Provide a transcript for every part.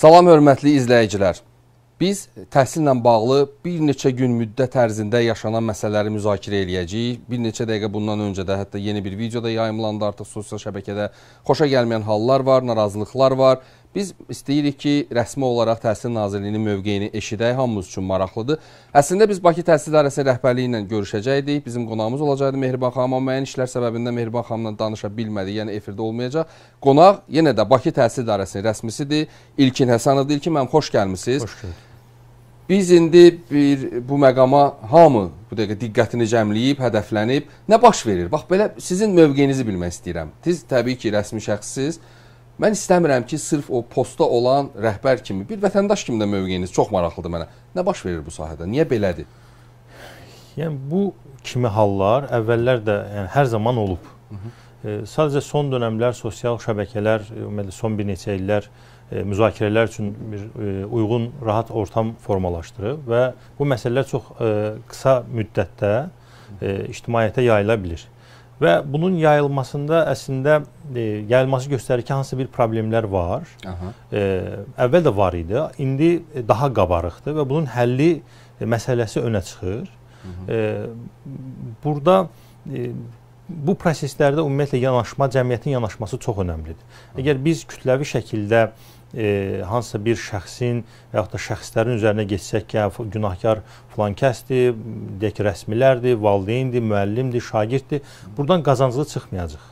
Salam hörmətli izləyicilər. Biz təhsillə bağlı bir neçə gün müddət ərzində yaşanan məsələləri müzakirə eləyəcəyik. Bir neçə dəqiqə bundan öncə də hətta yeni bir videoda yayımlandı artıq sosial şəbəkədə xoşa gəlməyən hallar var, narazılıqlar var. Biz istəyirik ki, rəsmi olaraq Təhsil Nazirliyinin mövqeyini eşidək, hamımız üçün maraqlıdır. Əslində biz Bakı Təhsil İdarəsi rəhbərliyi ilə görüşəcəkdik. Bizim qonağımız olacaqdı Mehriban xanım, amma müəyyən işlər səbəbindən Mehriban xanımla danışa bilmədi, yəni efirdə olmayacaq. Qonaq yenə də Bakı Təhsil İdarəsinin rəsmisidir. İlkin Həsənovdur. İlkin mənim xoş gəlmisiniz. Xoş gördük. Biz indi bir bu məqama hamı bu dəqiqə diqqətini cəmləyib, hədəflənib. Nə baş verir? Bax belə sizin mövqeyinizi bilmək istəyirəm. Siz təbii ki, rəsmi şəxssiniz. Mən istəmirəm ki, sırf o postda olan rəhbər kimi, bir vətəndaş kimi də mövqeyiniz çox maraqlıdır mənə. Nə baş verir bu sahədə? Niyə belədir? Yəni bu kimi hallar əvvəllər də, yəni hər zaman olub. Hı -hı. E, sadəcə son dönəmlər sosial şəbəkələr, ümumiyyətlə son bir neçə illər e, müzakirələr üçün bir e, uyğun, rahat ortam formalaşdırıb və bu məsələlər çox e, qısa müddətdə e, ictimaiyyətə yayıla bilir. Hı Və bunun yayılmasında əslində e, yayılması göstərir ki, hansı bir problemlər var. Aha. E, əvvəl də var idi, indi e, daha qabarıqdır və bunun həlli e, məsələsi önə çıxır. Aha. E, burada e, bu proseslərdə ümumiyyətlə yanaşma, cəmiyyətin yanaşması çox əhəmilidir. Əgər biz kütləvi şəkildə e, e, hansısa bir şəxsin və yaxud da şəxslərin üzərinə geçsək ki, hə, günahkar filan kəsdir, deyək ki, rəsmilərdir, valideyndir, müəllimdir, şagirddir. Buradan qazancılı çıxmayacaq.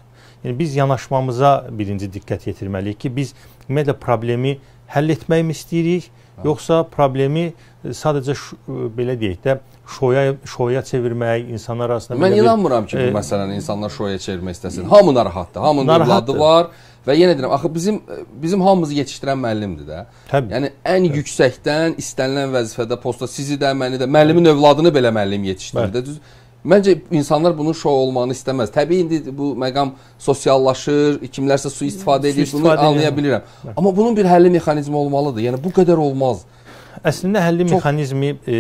Yəni biz yanaşmamıza birinci diqqət yetirməliyik ki, biz ümumiyyətlə problemi həll etməyimi istəyirik Hə. Yoxsa problemi e, sadəcə e, belə deyək də şoya şoya çevirmək insanlar arasında Mən inanmıram ki, bu e, məsələni insanlar şoya çevirmək istəsin. Hamı narahatdır. Hamının övladı var və yenə deyirəm, axı bizim bizim hamımızı yetişdirən müəllimdir də. Təbii. Yəni ən Təbii. yüksəkdən istənilən vəzifədə posta sizi də, məni də, müəllimin övladını belə müəllim yetişdirir də, düz? Məncə insanlar bunun şou olmağını istəməz. Təbii indi bu məqam sosiallaşır, kimlərsə su istifadə edir, bunu anlaya bilirəm. Hə. Amma bunun bir həlli mexanizmi olmalıdır. Yəni bu qədər olmaz. Əslində həlli Çox... mexanizmi e,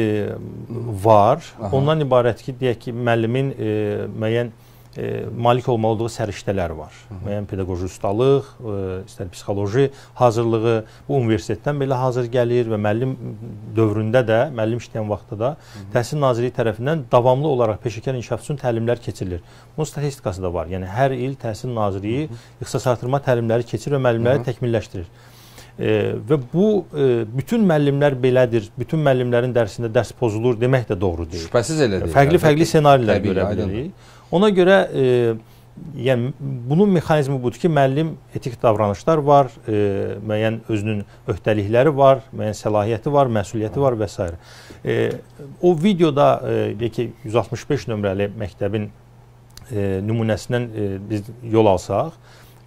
var. Aha. Ondan ibarət ki, deyək ki, müəllimin e, müəyyən e, E, malik olmalıdığı səriştələr var. Müəyyən pedaqoji ustalıq, e, istər psixoloji hazırlığı bu universitetdən belə hazır gəlir və müəllim dövründə də, müəllim işləyən vaxtda da Təhsil Nazirliyi tərəfindən davamlı olaraq peşəkar inkişaf üçün təlimlər keçirilir. Bunun statistikası da var. Yəni hər il Təhsil Nazirliyi ixtisasartırma təlimləri keçirir və müəllimləri təkmilləşdirir. E, və bu e, bütün müəllimlər belədir. Bütün müəllimlərin dərsində dərs pozulur demək də doğru deyil. Şübhəsiz elədir. Fərqli-fərqli fərqli senarilər görə bilirik. Ona görə e, yəni bunun mexanizmi budur ki, müəllim etik davranışlar var, e, müəyyən özünün öhdəlikləri var, müəyyən səlahiyyəti var, məsuliyyəti var və s. E, o videoda e, ki 165 nömrəli məktəbin e, nümunəsindən e, biz yol alsaq,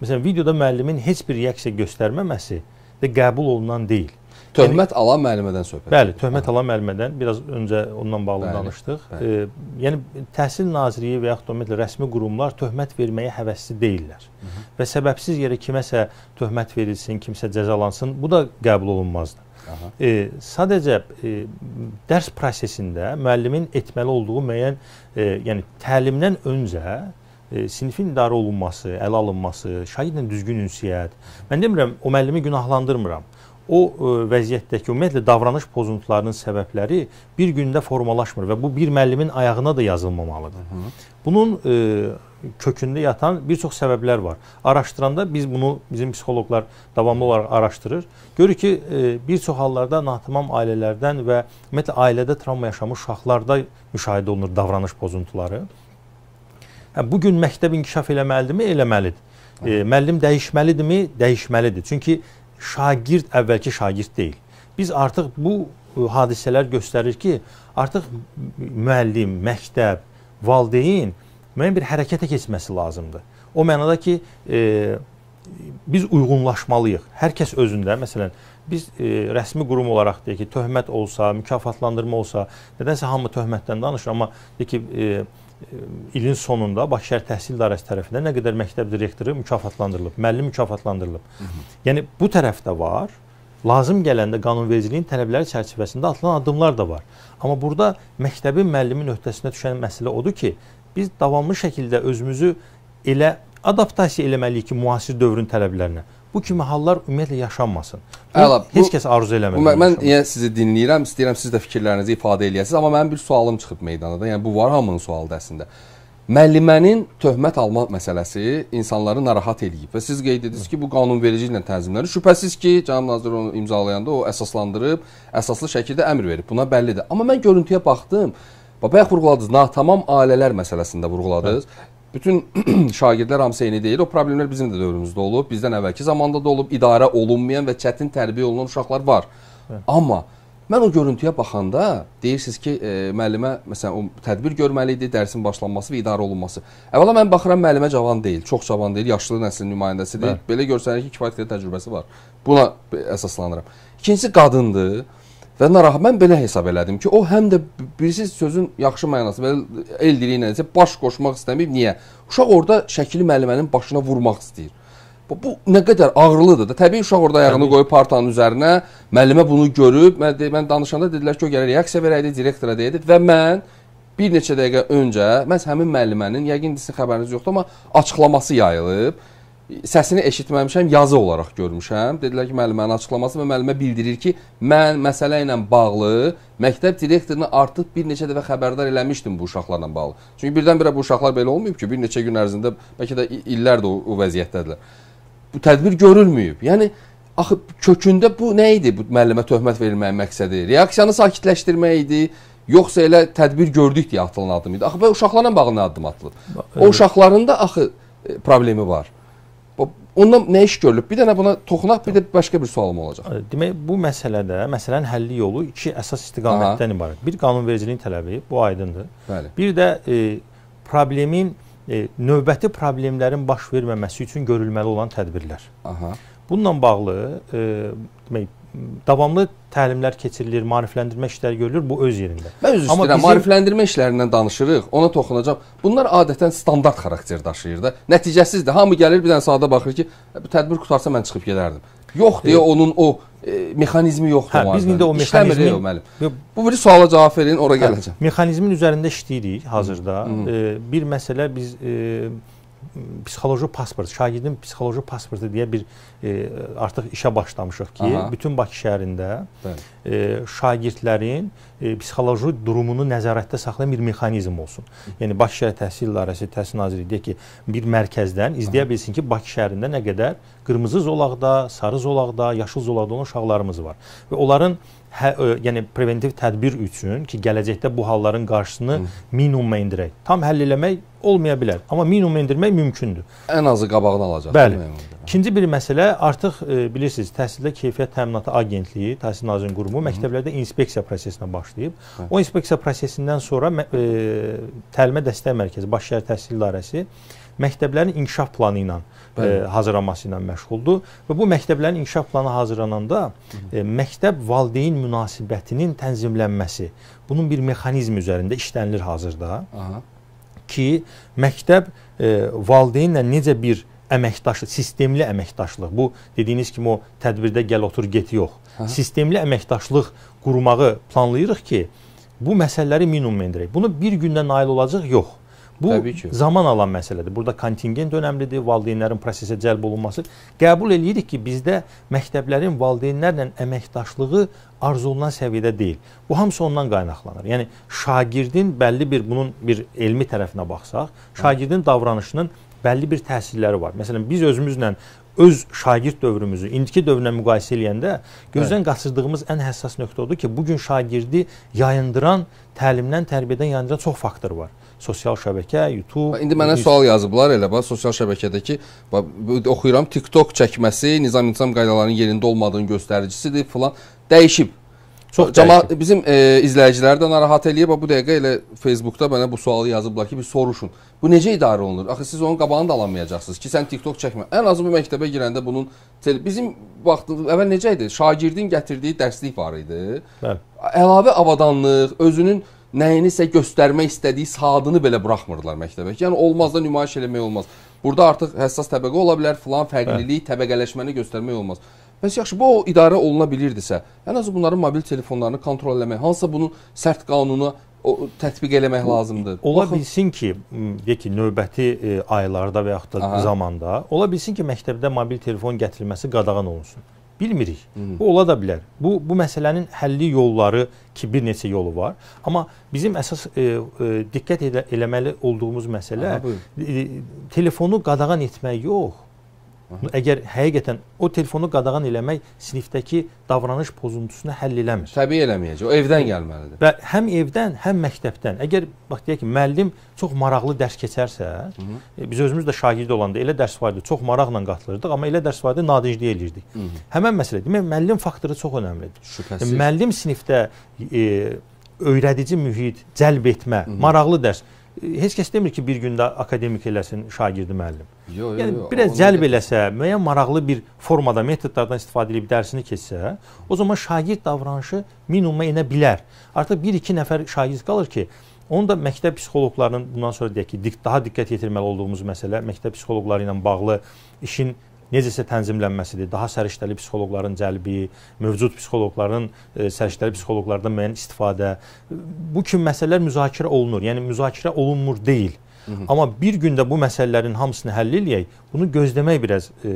məsələn videoda müəllimin heç bir reaksiya göstərməməsi də qəbul olunan deyil. Töhmət alan müəllimədən söhbət. Bəli, töhmət Aha. Hə. alan müəllimədən biraz öncə ondan bağlı bəli, danışdıq. Bəli. E, yəni Təhsil Nazirliyi və yaxud ümumiyyətlə rəsmi qurumlar töhmət verməyə həvəsli deyillər. Hı -hı. Və səbəbsiz yerə kiməsə töhmət verilsin, kimsə cəzalansın, bu da qəbul olunmazdır. Aha. E, sadəcə e, dərs prosesində müəllimin etməli olduğu müəyyən, e, yəni təlimdən öncə e, sinifin idarə olunması, ələ alınması, şagirdlə düzgün ünsiyyət. Mən demirəm o müəllimi günahlandırmıram. Hı o e, vəziyyətdəki ümumiyyətlə davranış pozuntularının səbəbləri bir gündə formalaşmır və bu bir müəllimin ayağına da yazılmamalıdır. Hı -hı. Bunun e, kökündə yatan bir çox səbəblər var. Araşdıranda biz bunu bizim psixoloqlar davamlı olaraq araşdırır. Görür ki, e, bir çox hallarda natamam ailələrdən və ümumiyyətlə ailədə travma yaşamış uşaqlarda müşahidə olunur davranış pozuntuları. Hə, bu gün məktəb inkişaf eləməlidirmi? Eləməlidir. E, müəllim dəyişməlidirmi? Dəyişməlidir. Çünki şagird əvvəlki şagird deyil. Biz artıq bu e, hadisələr göstərir ki, artıq müəllim, məktəb, valideyn müəyyən bir hərəkətə keçməsi lazımdır. O mənada ki, e, biz uyğunlaşmalıyıq. Hər kəs özündə, məsələn, biz e, rəsmi qurum olaraq deyək ki, töhmət olsa, mükafatlandırma olsa, nədənsə hamı töhmətdən danışır, amma deyək ki, e, ilin sonunda Bakı şəhər təhsil idarəsi tərəfindən nə qədər məktəb direktoru mükafatlandırılıb, müəllim mükafatlandırılıb. Hı -hı. Yəni bu tərəf də var. Lazım gələndə qanunvericiliyin tələbləri çərçivəsində atılan addımlar da var. Amma burada məktəbin müəllimin öhdəsinə düşən məsələ odur ki, biz davamlı şəkildə özümüzü elə adaptasiya eləməliyik ki, müasir dövrün tələblərinə bu kimi hallar ümumiyyətlə yaşanmasın. Bu, Əla, bu, heç kəs arzu eləmir. Mən, mən yəni sizi dinləyirəm, istəyirəm siz də fikirlərinizi ifadə eləyəsiniz, amma mənim bir sualım çıxıb meydana da. Yəni bu var hamının sualıdır əslində. Müəllimənin töhmət almaq məsələsi insanları narahat eləyib və siz qeyd edirsiniz ki, bu qanunvericiliklə tənzimlənir. Şübhəsiz ki, cənab nazir onu imzalayanda o əsaslandırıb, əsaslı şəkildə əmr verib. Buna bəllidir. Amma mən görüntüyə baxdım. Bayaq vurğuladınız, natamam ailələr məsələsində vurğuladınız. Hə bütün şagirdlər hamısı eyni deyil. O problemlər bizim də dövrümüzdə olub, bizdən əvvəlki zamanda da olub, idarə olunmayan və çətin tərbiyə olunan uşaqlar var. Hə. Amma mən o görüntüyə baxanda deyirsiniz ki, e, müəllimə məsələn o tədbir görməli idi, dərsin başlanması və idarə olunması. Əvvəla mən baxıram müəllimə cavan deyil, çox cavan deyil, yaşlı nəslin nümayəndəsi deyil. Hə. Belə görsənir ki, kifayət qədər təcrübəsi var. Buna əsaslanıram. İkincisi qadındır. Və narahat mən belə hesab elədim ki, o həm də bilirsiz sözün yaxşı mənası belə el dili ilə isə baş qoşmaq istəmir. Niyə? Uşaq orada şəkili müəllimənin başına vurmaq istəyir. Bu nə qədər ağrılıdır da. Təbii uşaq orada ayağını qoyub partanın üzərinə, müəllimə bunu görüb, mən, mən danışanda dedilər ki, o gələ reaksiya verəydi, direktora deyədi və mən bir neçə dəqiqə öncə məhz həmin müəllimənin, yəqin sizin xəbəriniz yoxdur, amma açıqlaması yayılıb səsini eşitməmişəm, yazı olaraq görmüşəm. Dedilər ki, müəllimənin açıqlaması və müəllimə bildirir ki, mən məsələ ilə bağlı məktəb direktorunu artıq bir neçə dəfə xəbərdar eləmişdim bu uşaqlarla bağlı. Çünki birdən-birə bu uşaqlar belə olmayıb ki, bir neçə gün ərzində bəlkə də illərdir o, o vəziyyətdədirlər. Bu tədbir görülməyib. Yəni axı kökündə bu nə idi? Bu müəllimə töhmət verilməyin məqsədi reaksiyanı sakitləşdirmək idi. Yoxsa elə tədbir gördük deyə atılan addım idi. Axı bu uşaqlarla bağlı nə addım atılır? O e, uşaqların da axı e, problemi var. Ondan nə iş görülüb? Bir dənə buna toxunaq, bir də başqa bir sualım olacaq. Demək, bu məsələdə məsələnin həlli yolu iki əsas istiqamətdən Aha. ibarət. Bir qanunvericiliyin tələbi, bu aydındır. Bəli. Bir də e, problemin e, növbəti problemlərin baş verməməsi üçün görülməli olan tədbirlər. Aha. Bununla bağlı e, demək davamlı təlimlər keçirilir, maarifləndirmə işləri görülür, bu öz yerində. Mən öz üstünə bizim... maarifləndirmə işlərindən danışırıq, ona toxunacam. Bunlar adətən standart xarakter daşıyır da. Nəticəsizdir. Hamı gəlir bir dənə saata baxır ki, bu tədbir qutarsa mən çıxıb gedərdim. Yox deyə e, onun o e, mexanizmi yoxdur. Hə, biz indi o mexanizmi yox müəllim. Bu bir suala cavab verin, ora hə, gələcəm. Mexanizmin üzərində işləyirik hazırda. Hı -hı. E, bir məsələ biz e, psixoloji pasport, şagirdin psixoloji pasportu deyə bir e, artıq işə başlamışıq ki, Aha. bütün Bakı şəhərində Bəli. e, şagirdlərin e, psixoloji durumunu nəzarətdə saxlayan bir mexanizm olsun. Yəni Bakı şəhər təhsil idarəsi, təhsil nazirliyi deyək ki, bir mərkəzdən izləyə bilsin ki, Bakı şəhərində nə qədər qırmızı zolaqda, sarı zolaqda, yaşıl zolaqda olan uşaqlarımız var və onların hə, ə, yəni preventiv tədbir üçün ki, gələcəkdə bu halların qarşısını minimuma endirək. Tam həll eləmək olmaya bilər, amma minimuma endirmək mümkündür. Ən azı qabağını alacaq. Bəli. İkinci bir məsələ artıq ə, e, bilirsiniz, təhsildə keyfiyyət təminatı agentliyi, Təhsil Nazirliyi qurumu Hı. məktəblərdə inspeksiya prosesinə başlayıb. Hı. Hə. O inspeksiya prosesindən sonra ə, e, təlimə dəstək mərkəzi, Baş şəhər təhsil idarəsi məktəblərin inkişaf planı ilə e, Ə, hazırlanması ilə məşğuldur və bu məktəblərin inkişaf planı hazırlananda ə, e, məktəb valideyn münasibətinin tənzimlənməsi, bunun bir mexanizm üzərində işlənilir hazırda. Aha. ki, məktəb ə, e, valideynlə necə bir əməkdaşlıq, sistemli əməkdaşlıq. Bu dediyiniz kimi o tədbirdə gəl otur get yox. Aha. Sistemli əməkdaşlıq qurmağı planlayırıq ki, bu məsələləri minimum endirək. Bunu bir gündə nail olacaq? Yox. Bu zaman alan məsələdir. Burada kontingent önəmlidir, valideynlərin prosesə cəlb olunması. Qəbul eləyirik ki, bizdə məktəblərin valideynlərlə əməkdaşlığı arzulanan səviyyədə deyil. Bu hamısı ondan qaynaqlanır. Yəni şagirdin bəlli bir bunun bir elmi tərəfinə baxsaq, şagirdin davranışının bəlli bir təsirləri var. Məsələn, biz özümüzlə öz şagird dövrümüzü indiki dövrlə müqayisə eləyəndə gözdən qaçırdığımız ən həssas nöqtə odur ki, bu gün şagirdi yayındıran, təlimdən, tərbiyədən yayındıran çox faktor var sosial şəbəkə, YouTube. İndi mənə biz... sual yazıblar elə bax sosial şəbəkədəki bax oxuyuram TikTok çəkməsi nizam intizam qaydalarının yerində olmadığını göstəricisidir filan dəyişib. Çox cəmaət bizim e, izləyiciləri də narahat eləyir. Bax bu dəqiqə elə Facebookda mənə bu sualı yazıblar ki, bir soruşun. Bu necə idarə olunur? Axı siz onun qabağını da alamayacaqsınız ki, sən TikTok çəkmə. Ən azı bu məktəbə girəndə bunun bizim vaxtımız əvvəl necə idi? Şagirdin gətirdiyi dərslik var idi. Bəli. Əlavə avadanlıq, özünün nəyinsə göstərmək istədiyi saatını belə buraxmırdılar məktəbə. Yəni olmaz da nümayiş eləmək olmaz. Burada artıq həssas təbəqə ola bilər, filan fərqlilik, hə. təbəqələşməni göstərmək olmaz. Bəs yaxşı, bu o idarə oluna bilirdisə, ən azı bunların mobil telefonlarını kontrol etmək, hansısa bunun sərt qanunu o tətbiq eləmək lazımdır. Ola Baxın, bilsin ki, deyək ki, növbəti e, aylarda və yaxud da Aha. zamanda ola bilsin ki, məktəbdə mobil telefon gətirilməsi qadağan olunsun. Bilmirik. Hmm. Bu ola da bilər. Bu bu məsələnin həlli yolları ki, bir neçə yolu var. Amma bizim əsas e, e, diqqət elə, eləməli olduğumuz məsələ Aha, e, telefonu qadağan etmək yox Əgər həqiqətən o telefonu qadağan eləmək sinifdəki davranış pozuntusunu həll eləmir. Təbii eləməyəcək. O evdən gəlməlidir. Və həm evdən, həm məktəbdən. Əgər bax deyək ki, müəllim çox maraqlı dərs keçərsə, Hı -hı. E, biz özümüz də şagird olanda elə dərs var idi, çox maraqla qatılırdıq, amma elə dərs var idi, nadinçlik eləyirdik. Hı -hı. Həmin məsələ. Demək, müəllim faktoru çox əhəmiylidir. Şübhəsiz. E, müəllim sinifdə e, öyrədici mühit cəlb etmə, Hı -hı. maraqlı dərs heç kəs demir ki, bir gündə akademik eləsin şagirdi müəllim. Yo, yo, yəni yo, biraz cəlb eləsə, müəyyən maraqlı bir formada metodlardan istifadə edib dərsini keçsə, o zaman şagird davranışı minimuma enə bilər. Artıq 1-2 nəfər şagird qalır ki, onu da məktəb psixoloqlarının bundan sonra deyək ki, daha diqqət yetirməli olduğumuz məsələ məktəb psixoloqları ilə bağlı işin necəsə tənzimlənməsidir, daha səriştəli psixoloqların cəlbi, mövcud psixoloqların e, səriştəli psixoloqlardan müəyyən istifadə bu kimi məsələlər müzakirə olunur. Yəni müzakirə olunmur deyil. Hı -hı. Amma bir gündə bu məsələlərin hamısını həll eləyək, bunu gözləmək biraz e,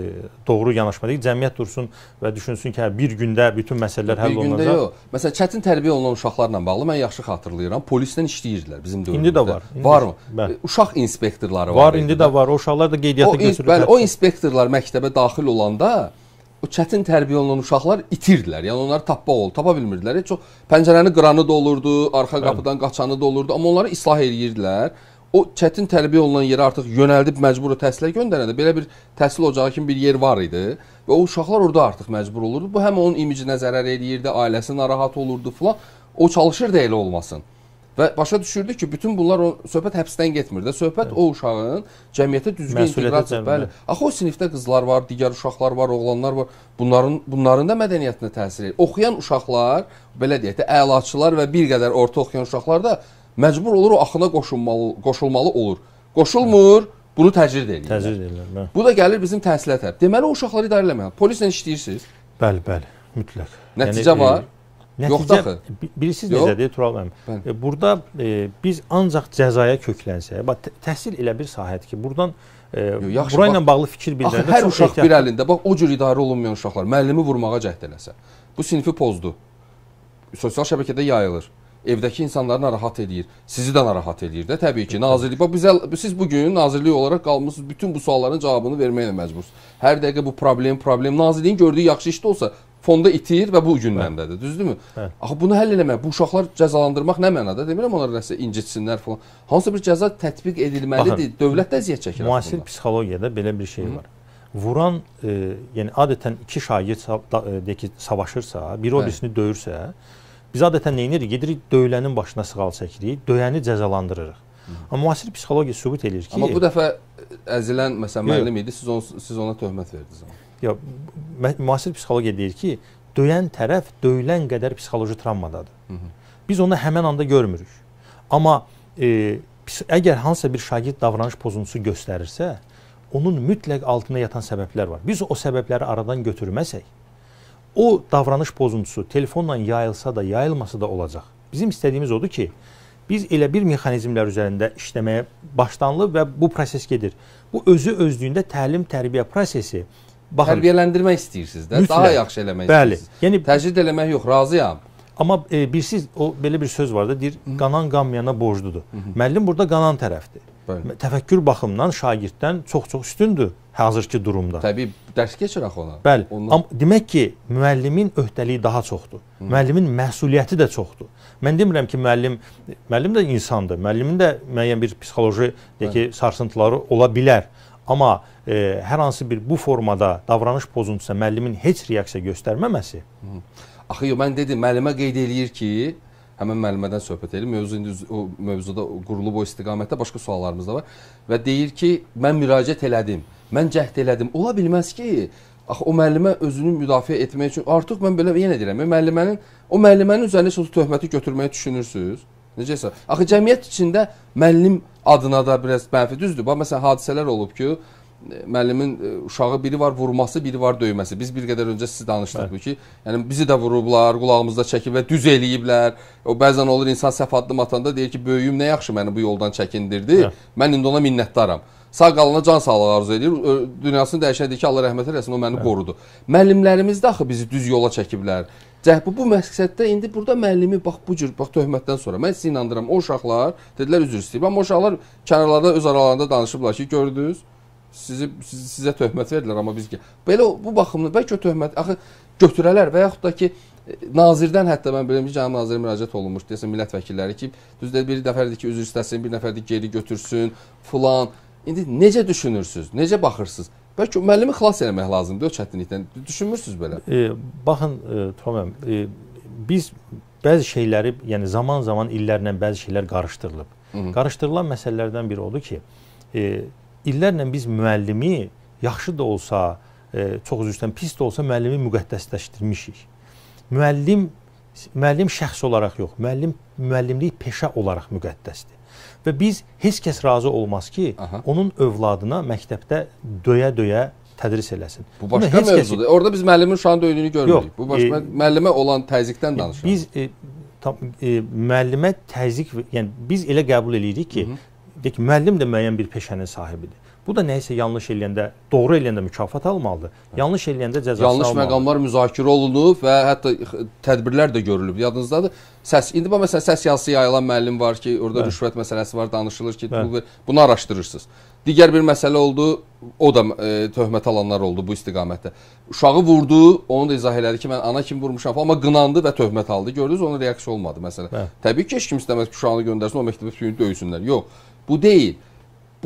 doğru yanaşma deyil. Cəmiyyət dursun və düşünsün ki, hə, bir gündə bütün məsələlər həll olunacaq. Bir gündə olunacaq. yox. Məsələn, çətin tərbiyə olunan uşaqlarla bağlı mən yaxşı xatırlayıram, polisdən işləyirdilər bizim dövrümüzdə. İndi də var. İndi var mı? Bəli. Uşaq inspektorları var. Var, indi də var. O uşaqlar da qeydiyyata götürülür. Bəli, o inspektorlar məktəbə daxil olanda o çətin tərbiyə olunan uşaqlar itirdilər. Yəni onları tapmaq oldu, tapa bilmirdilər. Çox pəncərəni qıranı da olurdu, arxa Bəli. qapıdan qaçanı da olurdu, amma onları islah eləyirdilər o çətin tərbiyə olunan yerə artıq yönəldib məcbur təhsilə göndərəndə belə bir təhsil ocağı kimi bir yer var idi və o uşaqlar orada artıq məcbur olurdu. Bu həm onun imicinə zərər eləyirdi, ailəsi narahat olurdu filan. O çalışırdı elə olmasın. Və başa düşürdü ki, bütün bunlar o söhbət həbsdən getmir də. Söhbət evet. o uşağın cəmiyyətə düzgün inteqrasiya, bəli. Axı o sinifdə qızlar var, digər uşaqlar var, oğlanlar var. Bunların bunların da mədəniyyətinə təsir edir. Oxuyan uşaqlar, belə deyək də, əlaçılar və bir qədər orta oxuyan uşaqlar da məcbur olur o axına qoşulmalı, qoşulmalı olur. Qoşulmur, bunu təcrid edirlər. Təcrid edirlər. Hə. Bu da gəlir bizim təhsilə tərəf. Deməli o uşaqları idarə eləməyə. Polislə işləyirsiniz? Bəli, bəli, mütləq. Nəticə yəni, var. E, Yoxdur axı. Bilirsiniz Yox. necədir Tural müəllim? E, burada e, biz ancaq cəzaya köklənsək, bax təhsil elə bir sahədir ki, burdan e, bura ilə bağlı fikir bildirəndə hər uşaq ehtiyat... bir əlində bax o cür idarə olunmayan uşaqlar müəllimi vurmağa cəhd eləsə, bu sinfi pozdu. Sosial şəbəkədə yayılır evdəki insanları narahat eləyir. Sizi də narahat eləyir də təbii ki. Nazirlik bax bizə siz bu gün nazirlik olaraq qalmısınız. Bütün bu sualların cavabını verməklə məcbursunuz. Hər dəqiqə bu problem, problem nazirliyin gördüyü yaxşı iş də olsa fonda itir və bu günləndədir, düzdürmü? Hə. Axı bunu həll eləmək, bu uşaqlar cəzalandırmaq nə mənada? Demirəm onları nəsə incitsinlər falan. Hansısa bir cəza tətbiq edilməlidir. Baxın, Dövlət də əziyyət çəkir. Müasir bunda. psixologiyada belə bir şey Hı. var. Vuran, e, yəni adətən iki şagird e, deyək ki, savaşırsa, biri o hə. birisini döyürsə, Hı Biz adətən nə edirik? Gedirik döyülənin başına sığal çəkirik, döyəni cəzalandırırıq. Amma müasir psixologiya sübut eləyir ki, amma bu dəfə əzilən məsələn müəllim idi, siz onu siz ona töhmət verdiniz. Ya müasir psixologiya deyir ki, döyən tərəf döyülən qədər psixoloji travmadadır. Hı -hı. Biz onu həmin anda görmürük. Amma e, əgər hansısa bir şagird davranış pozuntusu göstərirsə, onun mütləq altında yatan səbəblər var. Biz o səbəbləri aradan götürməsək, o davranış bozuntusu telefonla yayılsa da, yayılmasa da olacaq. Bizim istədiyimiz odur ki, biz elə bir mexanizmlər üzərində işləməyə başlanılıb və bu proses gedir. Bu özü özlüyündə təlim-tərbiyə prosesi baxın, tərbiyələndirmək istəyirsiniz də, mütləq, daha yaxşı eləmək bəli, istəyirsiniz. Yəni təcrid eləmək yox, razıyam. Amma e, bilirsiz, o belə bir söz var da, deyir, Hı -hı. qanan qanmayana borcludur. Hı -hı. Müəllim burada qanan tərəfdir. Bəli. Təfəkkür baxımından şagirddən çox-çox üstündür hazırki durumda. Təbii, dərs keçir axı ona. Bəli. Ondan... Am demək ki, müəllimin öhdəliyi daha çoxdur. Hı. Müəllimin məsuliyyəti də çoxdur. Mən demirəm ki, müəllim müəllim də insandır. Müəllimin də müəyyən bir psixoloji deyək ki, sarsıntıları ola bilər. Amma e, hər hansı bir bu formada davranış pozuntusa müəllimin heç reaksiya göstərməməsi. Hı. Axı yo, mən dedim, müəllimə qeyd eləyir ki, həmin müəllimədən söhbət edir. Mövzu indi o mövzuda qurulub o istiqamətdə başqa suallarımız da var və deyir ki, mən müraciət elədim. Mən cəhd elədim. Ola bilməz ki, axı o müəllimə özünü müdafiə etmək üçün artıq mən belə yenə deyirəm, müəllimənin o müəllimənin üzərinə siz töhməti götürməyi düşünürsüz? Necəsə. Axı cəmiyyət içində müəllim adına da biraz mənfi düzdür. Bax məsələn hadisələr olub ki, e, müəllimin e, uşağı biri var vurması, biri var döyməsi. Biz bir qədər öncə sizi danışdıq bu ki, yəni bizi də vurublar, qulağımızda çəkib və düz eləyiblər. O bəzən olur insan səhv addım atanda deyir ki, böyüyüm nə yaxşı məni bu yoldan çəkindirdi. Hə. Mən indi ona minnətdaram. Sağ qalana can sağlığı arzu edir. Dünyasını dəyişəndir ki, Allah rəhmət eləsin, o məni Hə. qorudu. Müəllimlərimiz də axı bizi düz yola çəkiblər. Cəhb bu məqsəddə indi burada müəllimi bax bu cür bax töhmətdən sonra mən sizi inandıram. O uşaqlar dedilər üzr istəyirəm, amma uşaqlar kənarlarda öz aralarında danışıblar ki, gördünüz? Sizi siz- sizə töhmət verdilər, amma biz ki- belə o- bu baxımdan bəlkə o töhmət axı götürələr və yaxud da ki e, nazirdən hətta mən bilirəm ki, cənab nazirə müraciət olunmuş, deyəsən millət vəkilləri ki, düzdür bir nəfərdir ki, üzr istəsin, bir nəfərdir geri götürsün, filan İndi necə düşünürsüz? Necə baxırsınız? Bəlkə müəllimi xilas eləmək lazımdır o çətinlikdən. Düşünmürsüz belə? E, baxın e, Tomam, e, biz bəzi şeyləri, yəni zaman-zaman illərlə bəzi şeylər qarışdırılıb. Hı -hı. Qarışdırılan məsələlərdən biri odur ki, e, illərlə biz müəllimi yaxşı da olsa, e, çox üzrdən pis də olsa müəllimi müqəddəsləşdirmişik. Müəllim müəllim şəxs olaraq yox, müəllim müəllimlik peşə olaraq müqəddəsdir. Və biz heç kəs razı olmaz ki, Aha. onun övladına məktəbdə döyə-döyə tədris eləsin. Bu başqa Bunu heç mövzudur. Kəs... Orada biz müəllimin uşağın döydüyünü görmürük. Yox, Bu başqa e, müəllimə olan təzyiqdən danışırıq. Biz e, tam, e, müəllimə təzyiq, yəni biz elə qəbul eləyirik ki, Hı -hı. deyək ki, müəllim də müəyyən bir peşənin sahibidir. Bu da nəyisə yanlış eləyəndə, doğru eləyəndə mükafat almalıdır. Hə. Yanlış eləyəndə cəzası almalıdır. Yanlış məqamlar müzakirə olunub və hətta e, tədbirlər də görülüb. Yadınızdadır? Səs indi bax məsələn səs yazısı yayılan müəllim var ki, orada hə. rüşvət məsələsi var, danışılır ki, hə. bu bunu araşdırırsınız. Digər bir məsələ oldu, o da e, töhmət alanlar oldu bu istiqamətdə. Uşağı vurdu, onu da izah elədi ki, mən ana kimi vurmuşam, amma qınandı və töhmət aldı. Gördünüz, onun reaksiyası olmadı məsələn. Hə. Təbii ki, heç kim istəməz ki, uşağını göndərsin o məktəbə suyunu döysünlər. Yox, bu deyil.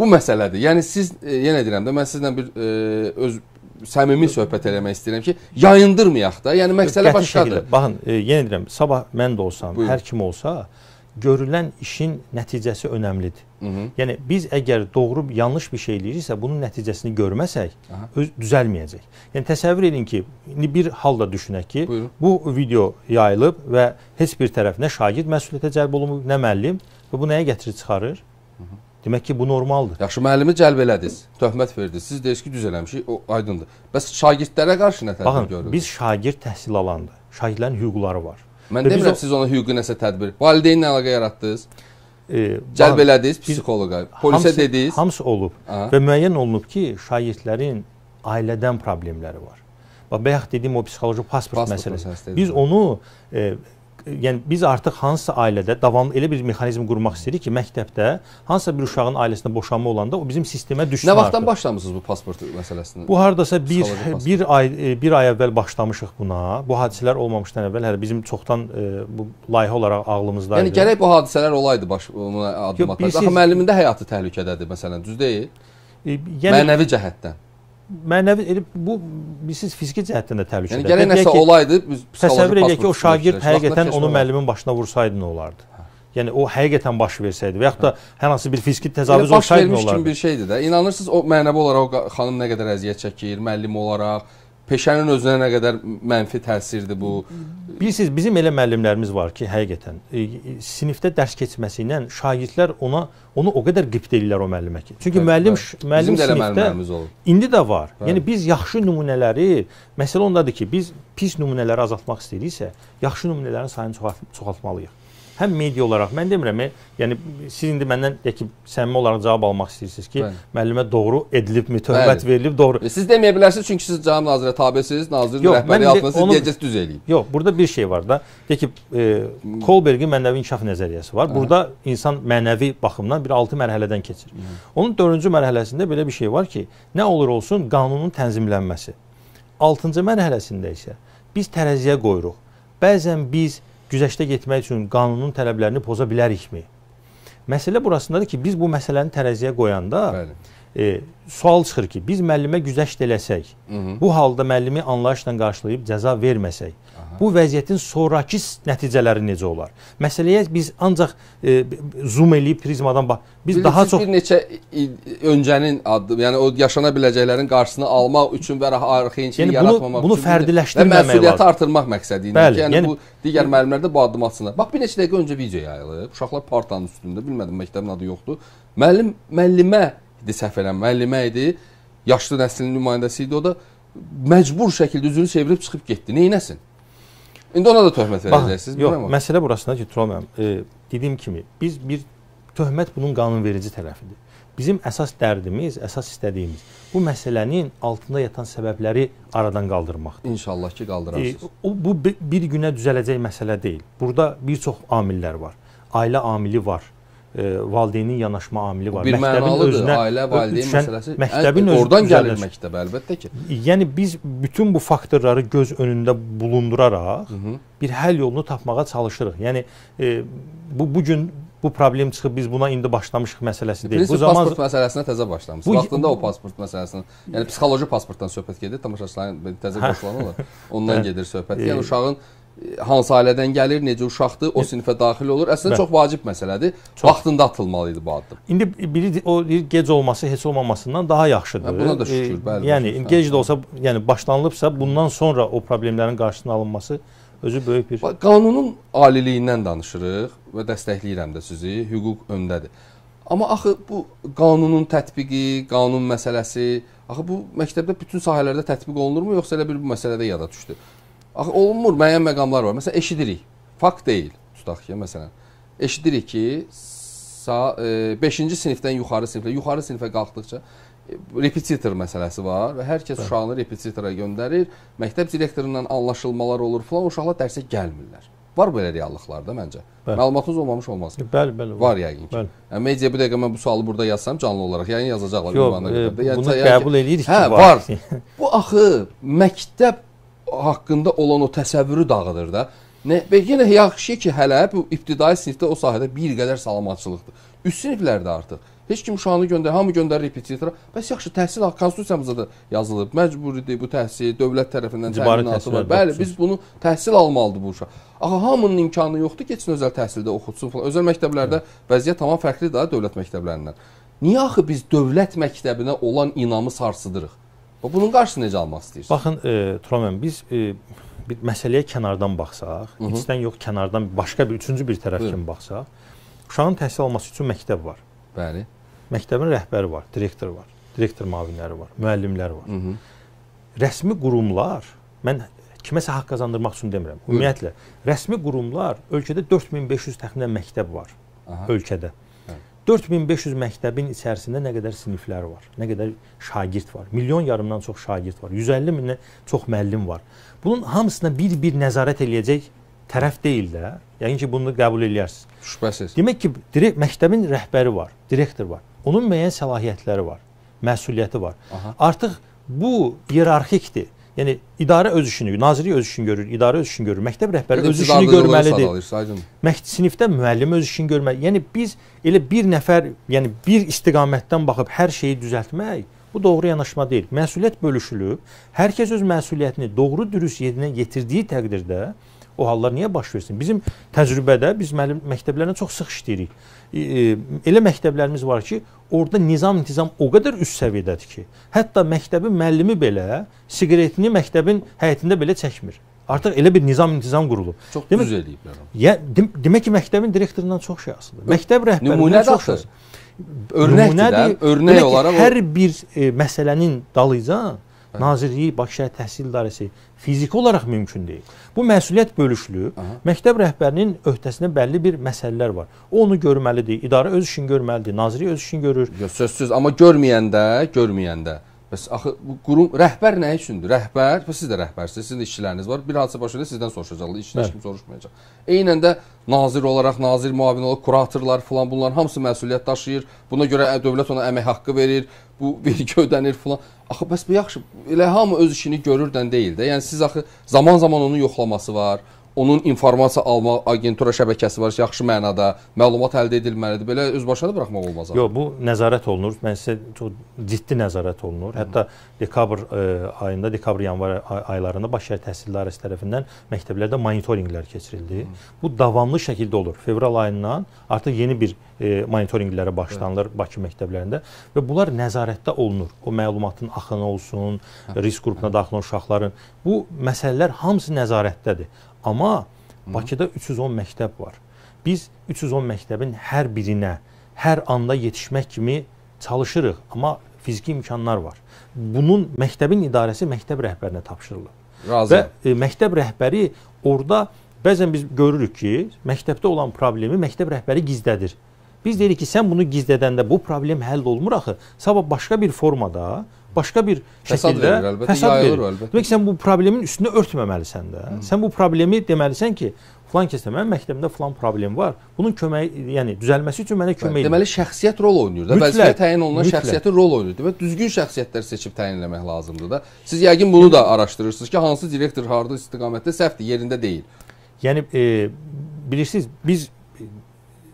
Bu məsələdir. Yəni siz e, yenə deyirəm də mən sizlə bir e, öz səmimi söhbət eləmək istəyirəm ki, yayındırmayaq da. Yəni məqsələ başqadır. Baxın, e, yenə deyirəm, sabah mən də olsam, Buyurun. hər kim olsa, görülən işin nəticəsi önəmlidir. Hı -hı. Yəni biz əgər doğru yanlış bir şey eləyiriksə, bunun nəticəsini görməsək, Aha. öz düzəlməyəcək. Yəni təsəvvür edin ki, indi bir halda düşünək ki, Buyurun. bu video yayılıb və heç bir tərəf nə şagird məsuliyyətə cəlb olunmur, nə müəllim və bu nəyə gətirib çıxarır? Demək ki, bu normaldır. Yaxşı, müəllimi cəlb elədiniz, töhmət verdiniz. Siz deyirsiniz ki, düz eləmişik, o aydındır. Bəs şagirdlərə qarşı nə tədbir görürsünüz? Biz şagird təhsil alandır. Şagirdlərin hüquqları var. Mən Və demirəm o... siz ona hüquqi nəsə tədbir. Valideynlə əlaqə yaratdınız. E, cəlb elədiniz psixoloqa, polisə hamısı, dediniz. Hamısı olub Aha. və müəyyən olunub ki, şagirdlərin ailədən problemləri var. Bax, bayaq dediyim o psixoloji pasport, pasport məsələsi. Biz onu e, yəni biz artıq hansısa ailədə davamlı elə bir mexanizm qurmaq istəyirik ki, məktəbdə hansısa bir uşağın ailəsində boşanma olanda o bizim sistemə düşsün. Nə vaxtdan başlamısınız bu pasport məsələsini? Bu hardasa 1 1 hə, ay 1 e, ay əvvəl başlamışıq buna. Bu hadisələr olmamışdan əvvəl hələ bizim çoxdan ə, e, bu layihə olaraq ağlımızda yəni, idi. Yəni gərək bu hadisələr olaydı baş buna addım atardı. Axı müəllimin də həyatı təhlükədədir məsələn, düz deyil? E, yəni, Mənəvi cəhətdən mənəvi elə bu bilirsiniz fiziki cəhətdən də təhlükədir. Yəni gələn nəsə olaydı biz təsəvvür edək ki, o şagird həqiqətən onu müəllimin başına vursaydı nə olardı? Yəni o həqiqətən baş versəydi və yaxud da hər hansı bir fiziki təzadüz olsaydı nə olardı? Baş vermiş kimi bir şeydir də. İnanırsınız o mənəvi olaraq o xanım nə qədər əziyyət çəkir, müəllim olaraq peşənin özünə nə qədər mənfi təsirdir bu? Bilirsiniz, bizim elə müəllimlərimiz var ki, həqiqətən e, e sinifdə dərs keçməsi ilə şagirdlər ona onu o qədər qibt edirlər o müəllimə ki. Çünki müəllim müəllim sinifdə indi də var. Hə. Yəni biz yaxşı nümunələri, məsələ ondadır ki, biz pis nümunələri azaltmaq istəyiriksə, yaxşı nümunələrin sayını çoxalt çoxaltmalıyıq həm media olaraq mən demirəm, yəni siz indi məndən deyək ki, səmimi olaraq cavab almaq istəyirsiniz ki, Bəli. müəllimə doğru edilibmi, töhmət Bəli. verilib, doğru. E, siz deməyə bilərsiniz çünki siz cənab nazirə tabesiniz, nazirin Yox, rəhbərliyi altında siz deyəcəksiniz düz eləyib. Yox, burada bir şey var da. Deyək ki, e, Kolbergin mənəvi inkişaf nəzəriyyəsi var. Hə. Burada Hə. insan mənəvi baxımdan bir 6 mərhələdən keçir. Hı. Onun 4-cü mərhələsində belə bir şey var ki, nə olur olsun qanunun tənzimlənməsi. 6-cı mərhələsində isə biz tərəziyə qoyuruq. Bəzən biz güzəştə getmək üçün qanunun tələblərini poza bilərikmi? Məsələ burasındadır ki, biz bu məsələni tərəziyə qoyanda Bəli. E, sual çıxır ki, biz müəllimə güzəşt eləsək, Hı -hı. bu halda müəllimi anlayışla qarşılayıb cəza verməsək, bu vəziyyətin sonrakı nəticələri necə olar? Məsələyə biz ancaq e, zoom eləyib prizmadan bax. Biz Bilirsiniz, daha çox bir neçə öncənin addım, yəni o yaşana biləcəklərin qarşısını almaq üçün və arxeyençiliyi yəni yaratmamaq bunu, bunu üçün. Bunu fərdiləşdirmək lazımdır. Və məsuliyyəti artırmaq məqsədilə. Yəni, yəni bu digər müəllimlər də bu addım atsınlar. Bax bir neçə dəqiqə öncə video yayılıb. Uşaqlar partanın üstündə, bilmədim məktəbin adı yoxdur. Müəllim müəllimə idi səhv eləmə, müəllimə idi. Yaşlı nəslin nümayəndəsi idi o da məcbur şəkildə üzünü çevirib çıxıb getdi. Neynəsin? İndi ona da töhmət verəcəksiniz. Bax, yox, mi? məsələ burasındadır ki, Tural müəllim, e, dediyim kimi biz bir töhmət bunun qanunverici tərəfidir. Bizim əsas dərdimiz, əsas istədiyimiz bu məsələnin altında yatan səbəbləri aradan qaldırmaqdır. İnşallah ki, qaldırarsınız. E, o bu bir günə düzələcək məsələ deyil. Burada bir çox amillər var. Ailə amili var. E, valideynin yanaşma amili var. Bu bir mənalıdır. Özünə, Ailə, valideyn düşən, məsələsi məktəbin ə, oradan gəlir məktəb əlbəttə ki. Yəni biz bütün bu faktorları göz önündə bulunduraraq Hı -hı. bir həll yolunu tapmağa çalışırıq. Yəni e, bu bu gün bu problem çıxıb biz buna indi başlamışıq məsələsi deyil. Prinsip, bu zaman pasport məsələsinə təzə başlamısınız. Bu, Vaxtında o pasport məsələsinin, yəni psixoloji pasportdan söhbət gedir, tamaşaçıların təzə qoşulanı hə. Ondan hə. gedir söhbət. E, yəni uşağın hansı ailədən gəlir, necə uşaqdır, o sinifə daxil olur. Əslində Bəli. çox vacib məsələdir. Çox. Vaxtında atılmalı idi bu addım. İndi biri o bir gec olması heç olmamasından daha yaxşıdır. Hə, buna da e, şükür, bəli. E, yəni gec də olsa, yəni başlanılıbsa, bundan sonra o problemlərin qarşısının alınması özü böyük bir Qanunun aliliyindən danışırıq və dəstəkləyirəm də sizi. Hüquq öndədir. Amma axı bu qanunun tətbiqi, qanun məsələsi, axı bu məktəbdə bütün sahələrdə tətbiq olunurmu, yoxsa elə bir bu məsələdə yada düşdü? Axı olunmur, müəyyən məqamlar var. Məsələn, eşidirik. Fakt deyil. Tutaq ki, məsələn, eşidirik ki, 5-ci e, sinifdən yuxarı sinifə, yuxarı sinifə qalxdıqca e, repetitor məsələsi var və hər kəs Bəli. uşağını repetitora göndərir. Məktəb direktorundan anlaşılmalar olur filan, uşaqlar dərsə gəlmirlər. Var belə reallıqlar da məncə. Bəli. Məlumatınız olmamış olmaz. E, bəli, bəli. Var, var yəqin ki. Bəli. Yəni media bu dəqiqə mən bu sualı burada yazsam canlı olaraq yəqin yazacaqlar ünvanda. Yox, e, yəni bunu yəni, qəbul eləyirik hə, ki, var. Hə, var. bu axı məktəb haqqında olan o təsəvvürü dağıdır da. Nə, və yenə yaxşı ki, hələ bu ibtidai sinifdə o sahədə bir qədər salamatçılıqdır. Üst siniflərdə artıq heç kim uşağını göndərir, hamı göndərir repetitora. Bəs yaxşı təhsil konstitusiyamızda da yazılıb. Məcburidir bu təhsil dövlət tərəfindən təminatı var. Bəli, biz bunu təhsil almalıdır bu uşaq. Axı hamının imkanı yoxdur keçsin özəl təhsildə oxutsun falan. Özəl məktəblərdə hə. vəziyyət tamam fərqlidir da dövlət məktəblərindən. Niyə axı biz dövlət məktəbinə olan inamı sarsıdırıq? Və bunun qarşısını necə almaq istəyirsiniz? Baxın, e, Turan müəllim, biz e, bir məsələyə kənardan baxsaq, Hı -hı. içdən yox, kənardan başqa bir üçüncü bir tərəf kimi baxsaq, uşağın təhsil alması üçün məktəb var. Bəli. Məktəbin rəhbəri var, direktor var, direktor mavinləri var, müəllimlər var. Hı -hı. Rəsmi qurumlar, mən kiməsə haqq qazandırmaq üçün demirəm. Ümumiyyətlə, rəsmi qurumlar ölkədə 4500 təxminən məktəb var Aha. ölkədə. 4500 məktəbin içərisində nə qədər siniflər var, nə qədər şagird var. Milyon yarımdan çox şagird var. 150 mindən çox müəllim var. Bunun hamısına bir-bir nəzarət eləyəcək tərəf deyil də. Yəni ki, bunu qəbul eləyərsiniz. Şübhəsiz. Demək ki, direkt məktəbin rəhbəri var, direktor var. Onun müəyyən səlahiyyətləri var, məsuliyyəti var. Aha. Artıq bu hierarxikdir. Yəni idarə öz işini, nazirlik öz işini görür, idarə öz işini görür, məktəb rəhbəri öz işini görməlidir. Məktəb sinifdə müəllim öz işini görməli. Yəni biz elə bir nəfər, yəni bir istiqamətdən baxıb hər şeyi düzəltmək bu doğru yanaşma deyil. Məsuliyyət bölüşülüb, hər kəs öz məsuliyyətini doğru dürüst yerinə yetirdiyi təqdirdə O hallar niyə baş versin? Bizim təcrübədə biz müəllim məktəblərlə çox sıx işləyirik. E, elə məktəblərimiz var ki, orada nizam-intizam o qədər üst səviyyədədir ki, hətta məktəbin müəllimi belə siqaretini məktəbin həyətində belə çəkmir. Artıq elə bir nizam-intizam qurulub. Çox Demə, düz eləyiblər. Ya dem demək ki, məktəbin direktorundan çox şey asılıdır. Məktəb rəhbərindən çox şey. Örnəkdir, örnək olaraq hər bir e, məsələnin dalıca hə. Nazirliyi, Bakı Şəhər Təhsil İdarəsi fiziki olaraq mümkün deyil. Bu məsuliyyət bölüşlüyü, Aha. məktəb rəhbərinin öhdəsində bəlli bir məsələlər var. O onu görməlidir, idarə öz işini görməlidir, naziri öz işini görür. Sözsüz, amma görməyəndə, görməyəndə Bəs axı bu qurum rəhbər nə üçündür? Rəhbər, siz də rəhbərsiniz, sizin də işçiləriniz var. Bir hadisə baş versə sizdən soruşacaqlar, işçi heç kim soruşmayacaq. Eynən də nazir olaraq, nazir müavini olaraq, kuratorlar filan bunların hamısı məsuliyyət daşıyır. Buna görə dövlət ona əmək haqqı verir, bu vergi ödənir filan. Axı bəs bu yaxşı, elə hamı öz işini görürdən deyil də. Yəni siz axı zaman-zaman onun yoxlaması var onun informasiya alma agentura şəbəkəsi var, yaxşı mənada məlumat əldə edilməlidir. Belə öz başına da buraxmaq olmaz. Yox, bu nəzarət olunur. Mən sizə çox ciddi nəzarət olunur. Hətta dekabr ə, e, ayında, dekabr-yanvar aylarında Baş şəhər Təhsil İdarəsi tərəfindən məktəblərdə monitorinqlər keçirildi. Hı. Bu davamlı şəkildə olur. Fevral ayından artıq yeni bir e, monitorinqlərə başlanılır Hı. Hə. Bakı məktəblərində və bunlar nəzarətdə olunur. O məlumatın axını olsun, Hı. Hə. risk qrupuna daxil olan uşaqların bu məsələlər hamısı nəzarətdədir. Amma Bakıda 310 məktəb var. Biz 310 məktəbin hər birinə hər anda yetişmək kimi çalışırıq, amma fiziki imkanlar var. Bunun məktəbin idarəsi məktəb rəhbərinə tapşırılıb. Razı. Və e, məktəb rəhbəri orada bəzən biz görürük ki, məktəbdə olan problemi məktəb rəhbəri gizlədir. Biz deyirik ki, sən bunu gizlədəndə bu problem həll olmur axı. Sabah başqa bir formada başqa bir fəsad şəkildə verir, əlbəttə, fəsad yayılır, verir. Əlbəttə. Demək ki, sən bu problemin üstünə örtməməlisən də. Hı. Sən bu problemi deməlisən ki, falan kəsdə mənim məktəbimdə falan problem var. Bunun köməyi, yəni düzəlməsi üçün mənə kömək edir. Deməli şəxsiyyət rol oynayır da. Vəzifəyə təyin olunan mütləq. şəxsiyyətin rol oynayır. Deməli düzgün şəxsiyyətlər seçib təyinləmək lazımdır da. Siz yəqin bunu da araşdırırsınız ki, hansı direktor harda istiqamətdə səhvdir, yerində deyil. Yəni e, bilirsiniz, biz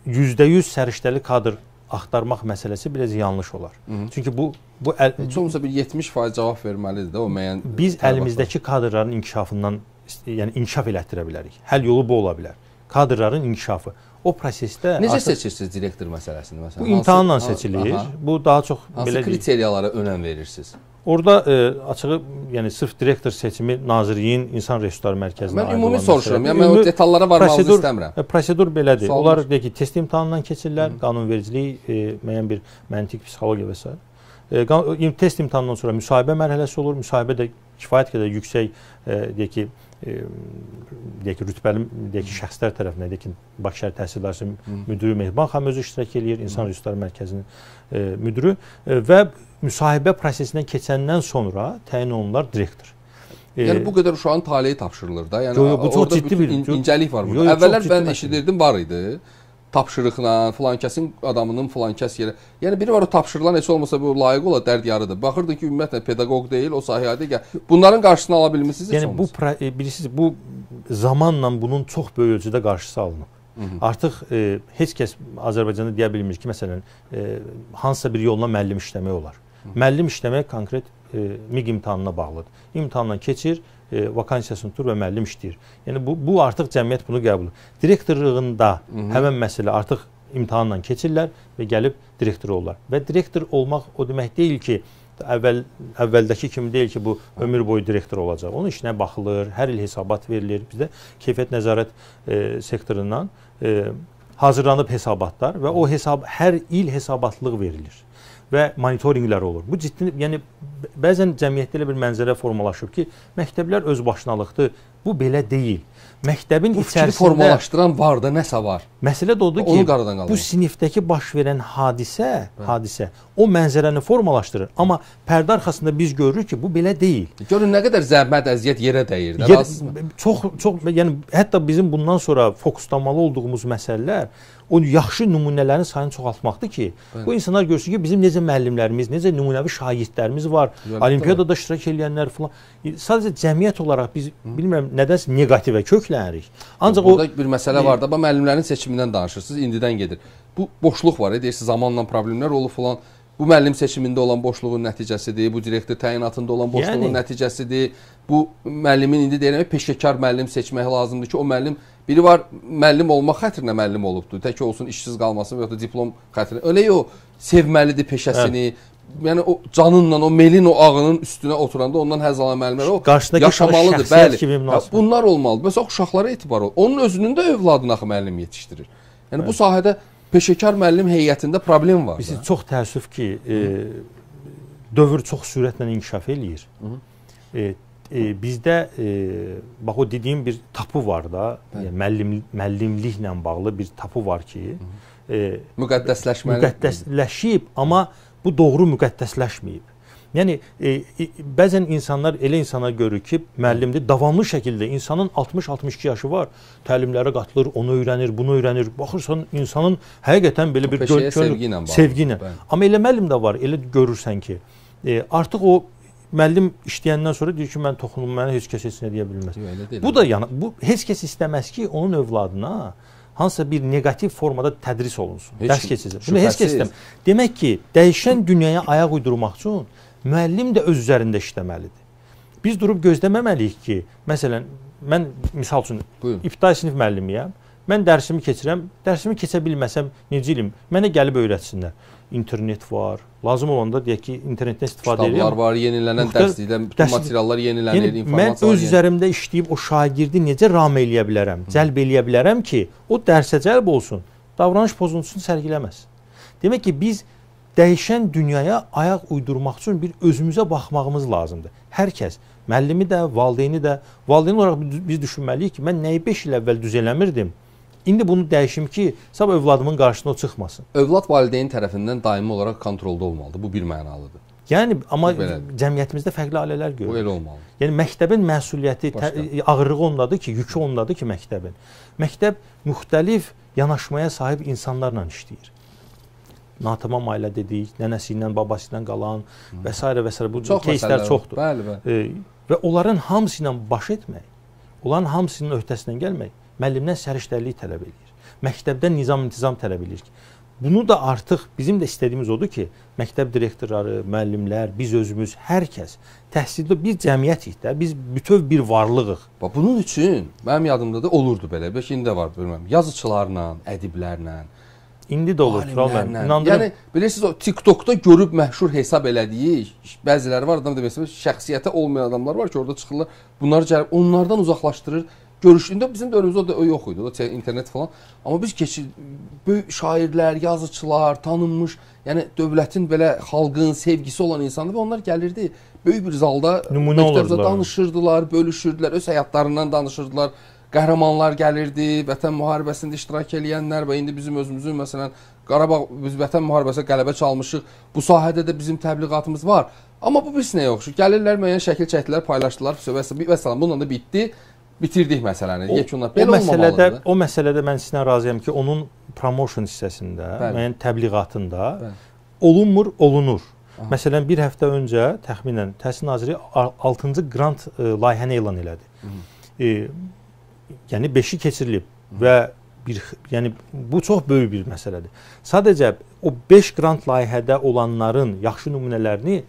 %100 səriştəli kadr axtarmaq məsələsi biraz yanlış olar. Hı -hı. Çünki bu bu əl, heç olmasa bir 70% cavab verməlidir də o müəyyən. Biz əlimizdəki kadrların inkişafından e, yəni inkişaf elətdirə bilərik. Həll yolu bu ola bilər. Kadrların inkişafı. O prosesdə necə artıq, seçirsiniz direktor məsələsini məsələn? Bu imtahanla seçilir. Aha. Bu daha çox hansı belə kriteriyalara önəm verirsiniz? Orda e, açığı, yəni sırf direktor seçimi Nazirliyin İnsan Resursları Mərkəzinə aid olan. Mən ümumi soruşuram, yəni mən o detallara varmağınızı prosedur, istəmirəm. E, prosedur belədir. Sual Onlar deyək ki, test imtahanından keçirlər, qanunvericilik, e, müəyyən bir məntiq, psixologiya və s. E, test imtahanından sonra müsahibə mərhələsi olur. Müsahibə də kifayət qədər yüksək e, deyək ki, e, deyək ki, rütbəli deyək ki, şəxslər tərəfindən, deyək ki, Bakı şəhər təhsillər müdiri Mehriban xanım özü iştirak eləyir, İnsan Resursları Mərkəzinin e, müdürü e, və müsahibə prosesindən keçəndən sonra təyin olunurlar direktor. E, yəni bu qədər uşağın taleyi tapşırılır da. Yəni yo, yo, bu çox ciddi bir in, incəlik var burada. Yo, yo, Əvvəllər mən eşidirdim var idi. Var idi tapşırıqla, filankəsin adamının filankəs yerə. Yəni biri var o tapşırılan heç olmasa bu layiq ola dərd yarıdır. Baxırdı ki, ümumiyyətlə pedaqoq deyil, o sahəyə deyil. Bunların qarşısını ala bilmisiniz yəni, heç Yəni bu e, bilirsiniz bu zamanla bunun çox böyük ölçüdə qarşısı alınıb. Hı mhm. -hı. Artıq e, heç kəs Azərbaycanda deyə bilmir ki, məsələn, e, hansısa bir yolla müəllim işləmək olar. Hı mhm. -hı. Müəllim işləmək konkret e, MİQ imtahanına bağlıdır. İmtahandan keçir, e, vakansiyasını tutur və müəllim işləyir. Yəni bu bu artıq cəmiyyət bunu qəbul edir. Direktorluğunda Hı -hı. həmin məsələ artıq imtahanla keçirlər və gəlib direktor olurlar. Və direktor olmaq o demək deyil ki, əvvəl əvvəldəki kimi deyil ki, bu ömür boyu direktor olacaq. Onun işinə baxılır, hər il hesabat verilir. Bizdə keyfiyyət nəzarət e, sektorundan e, hazırlanıb hesabatlar və o hesab hər il hesabatlıq verilir və monitorinqlər olur. Bu ciddi, yəni bəzən cəmiyyətdə elə bir mənzərə formalaşıb ki, məktəblər özbaşınalıqdır. Bu belə deyil. Məktəbin bu içərisində formalaşdıran var da nəsə var. Məsələ də odur ki, bu sinifdəki baş verən hadisə, Bə. Hə. hadisə o mənzərəni formalaşdırır. Amma pərdə arxasında biz görürük ki, bu belə deyil. Görün nə qədər zəhmət, əziyyət yerə dəyir də, Yer, razısınızmı? Çox çox yəni hətta bizim bundan sonra fokuslanmalı olduğumuz məsələlər o yaxşı nümunələrin sayını çoxaltmaqdır ki, Bəli. bu insanlar görsün ki, bizim necə müəllimlərimiz, necə nümunəvi şagirdlərimiz var, Bəli, olimpiadada bəli. iştirak edənlər filan. E, sadəcə cəmiyyət olaraq biz bilmirəm nədənsə neqativə köklənirik. Ancaq Burada o bir məsələ var da, müəllimlərin seçimindən danışırsınız, indidən gedir. Bu boşluq var, deyirsiniz, zamanla problemlər olub filan. Bu müəllim seçimində olan boşluğun nəticəsidir, bu direktor təyinatında olan boşluğun yəni. nəticəsidir. Bu müəllimin indi deyirəm peşəkar müəllim seçmək lazımdır ki, o müəllim biri var müəllim olmaq xətrinə müəllim olubdu. Tək olsun işsiz qalmasın və ya da diplom xətrinə. Elə yox, sevməlidir peşəsini. Hə. Yəni o canınla, o melin, o ağının üstünə oturanda ondan həzz alan müəllimlər o Qarşıdakı yaşamalıdır. Bəli. Hə, bunlar olmalıdır. Məsələn, uşaqlara etibar ol. Onun özünün də övladını axı müəllim yetişdirir. Yəni bəli. bu sahədə peşəkar müəllim heyətində problem var. Bizim çox təəssüf ki, e, dövr çox sürətlə inkişaf eləyir. E, e, bizdə e, bax o dediyim bir tapu var da, yəni müəllim müəllimliklə bağlı bir tapu var ki, e, müqəddəsləşməli. Müqəddəsləşib, amma bu doğru müqəddəsləşməyib. Yəni e, e, bəzən insanlar elə insanlar görür ki, müəllimdir, davamlı şəkildə insanın 60-62 yaşı var, təlimlərə qatılır, onu öyrənir, bunu öyrənir. Baxırsan insanın həqiqətən belə bir gönlü sevgi ilə. Sevgi ilə. Amma elə müəllim də var, elə görürsən ki, e, artıq o müəllim işləyəndən sonra deyir ki, mən toxunum, mənə heç kəs heç nə deyə bilməz. Yox, bu da yəni bu heç kəs istəməz ki, onun övladına hansısa bir negativ formada tədris olunsun, heç, dərs keçilsin. Bunu heç kəs istəmir. Demək ki, dəyişən dünyaya ayaq uydurmaq üçün müəllim də öz üzərində işləməlidir. Biz durub gözləməməliyik ki, məsələn, mən misal üçün Buyurun. ibtidai sinif müəllimiyəm. Mən dərsimi keçirəm, dərsimi keçə bilməsəm necə eləyim? Mənə gəlib öyrətsinlər. İnternet var. Lazım olanda deyək ki, internetdən istifadə edirəm. Kitablar var, yenilənən dərslikdən bütün dərs, materiallar yenilənir, yəni, informasiyalar. Mən öz üzərimdə işləyib o şagirdi necə ram eləyə bilərəm, cəlb eləyə bilərəm ki, o dərsə cəlb olsun. Davranış pozuntusunu sərgiləməz. Demək ki, biz dəyişən dünyaya ayaq uydurmaq üçün bir özümüzə baxmağımız lazımdır. Hər kəs, müəllimi də, valideyni də, valideyn olaraq biz düşünməliyik ki, mən nəyi 5 il əvvəl düz eləmirdim? İndi bunu dəyişim ki, sabah övladımın qarşısına o çıxmasın. Övlad valideyn tərəfindən daimi olaraq kontrolda olmalıdır. Bu bir mənalıdır. Yəni amma cəmiyyətimizdə fərqli ailələr görürük. Bu elə olmalıdır. Yəni məktəbin məsuliyyəti, Başka. E, ağırlığı ondadır ki, yükü ondadır ki, məktəbin. Məktəb müxtəlif yanaşmaya sahib insanlarla işləyir natamam ailə dedik, nənəsi ilə, babası ilə qalan və s. və s. bu çox кейslər çoxdur. Bəli, bəli. E, və onların hamısı ilə baş etmək, onların hamısının öhdəsindən gəlmək müəllimdən səriştəlik tələb eləyir. Məktəbdən nizam-intizam tələb eləyir. Bunu da artıq bizim də istədiyimiz odur ki, məktəb direktorları, müəllimlər, biz özümüz, hər kəs təhsildə bir cəmiyyətik də, biz bütöv bir varlığıq. Bax bunun üçün mənim yadımda da olurdu belə, bəlkə indi də var bilmirəm. Yazıçılarla, ədiblərlə, İndi də olur problem. İnandırım. Yəni bilirsiniz o TikTokda görüb məşhur hesab elədiyik. Bəziləri var, adam da məsələn şəxsiyyəti olmayan adamlar var ki, orada çıxırlar. Bunlar gəlib onlardan uzaqlaşdırır. Görüşündə bizim dövrümüzdə o da yox idi, o da internet falan. Amma biz keçir böyük şairlər, yazıçılar, tanınmış, yəni dövlətin belə xalqın sevgisi olan insanlar və onlar gəlirdi. Böyük bir zalda nümunə məktəbdə danışırdılar, bölüşürdülər, öz həyatlarından danışırdılar qəhrəmanlar gəlirdi, vətən müharibəsində iştirak edənlər və indi bizim özümüzün məsələn Qarabağ biz vətən müharibəsində qələbə çalmışıq. Bu sahədə də bizim təbliğatımız var. Amma bu biz nəyə oxşur? Gəlirlər müəyyən şəkil çəkdilər, paylaşdılar, və salam bununla da bitdi. Bitirdik məsələni. Yekunla belə olmamalıdır. O məsələdə o məsələdə mən sizinlə razıyam ki, onun promotion hissəsində, Bəli. müəyyən təbliğatında Bəli. olunmur, olunur. Aha. Məsələn, bir həftə öncə təxminən Təhsil Naziri 6-cı qrant e, layihəni elan elədi. Hı -hı. E, yəni beşi keçirilib və bir yəni bu çox böyük bir məsələdir. Sadəcə o 5 qrant layihədə olanların yaxşı nümunələrini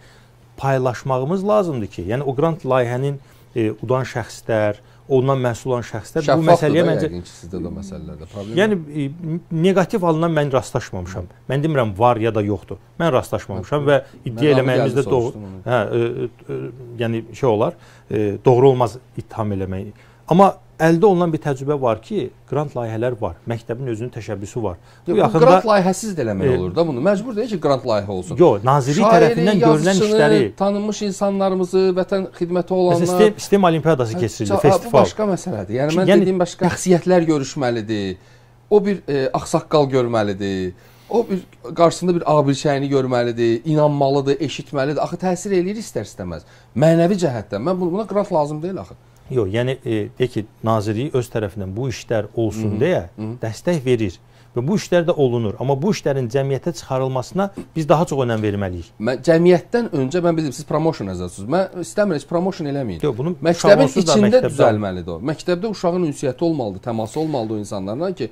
paylaşmağımız lazımdır ki, yəni o qrant layihənin e, udan şəxslər, ondan məsul olan şəxslər Şəffafdır bu məsələyə da, məncə yəqin ki, sizdə də məsələlərdə problem. Yəni e, negativ halından mən rastlaşmamışam. Mən demirəm var ya da yoxdur. Mən rastlaşmamışam və iddia eləməyimiz də doğru. Hə, e, e, e, yəni şey olar, e, doğru olmaz ittiham eləmək. Amma əldə olunan bir təcrübə var ki, qrant layihələr var. Məktəbin özünün təşəbbüsü var. Bu, bu yaxında qrant layihəsiz də eləmək e, olur da bunu. Məcbur deyil ki, qrant layihə olsun. Yox, nazirlik Şairi, tərəfindən görülən işləri, tanınmış insanlarımızı, vətən xidməti olanlar, Məsələn, sistem, sistem olimpiadası keçirildi, festival. Bu başqa məsələdir. Yəni mən yəni, dediyim başqa şəxsiyyətlər görüşməlidir. O bir e, ağsaqqal görməlidir. O bir qarşısında bir abirçəyini görməlidir, inanmalıdır, eşitməlidir. Axı təsir eləyir istər-istəməz. Mənəvi cəhətdən. Mən buna qrant lazım deyil axı. Yox, yəni e, de ki, nazirliyi öz tərəfindən bu işlər olsun Hı -hı. deyə Hı -hı. dəstək verir və bu işlər də olunur. Amma bu işlərin cəmiyyətə çıxarılmasına biz daha çox önəm verməliyik. Mən cəmiyyətdən öncə mən bilirəm siz promotion yazırsınız. Mən istəmirəm heç promotion eləməyin. Yox, bunun məktəbin içində məktəbdə... düzəlməlidir o. Məktəbdə uşağın ünsiyyəti olmalıdır, təması olmalıdır o insanlarla ki,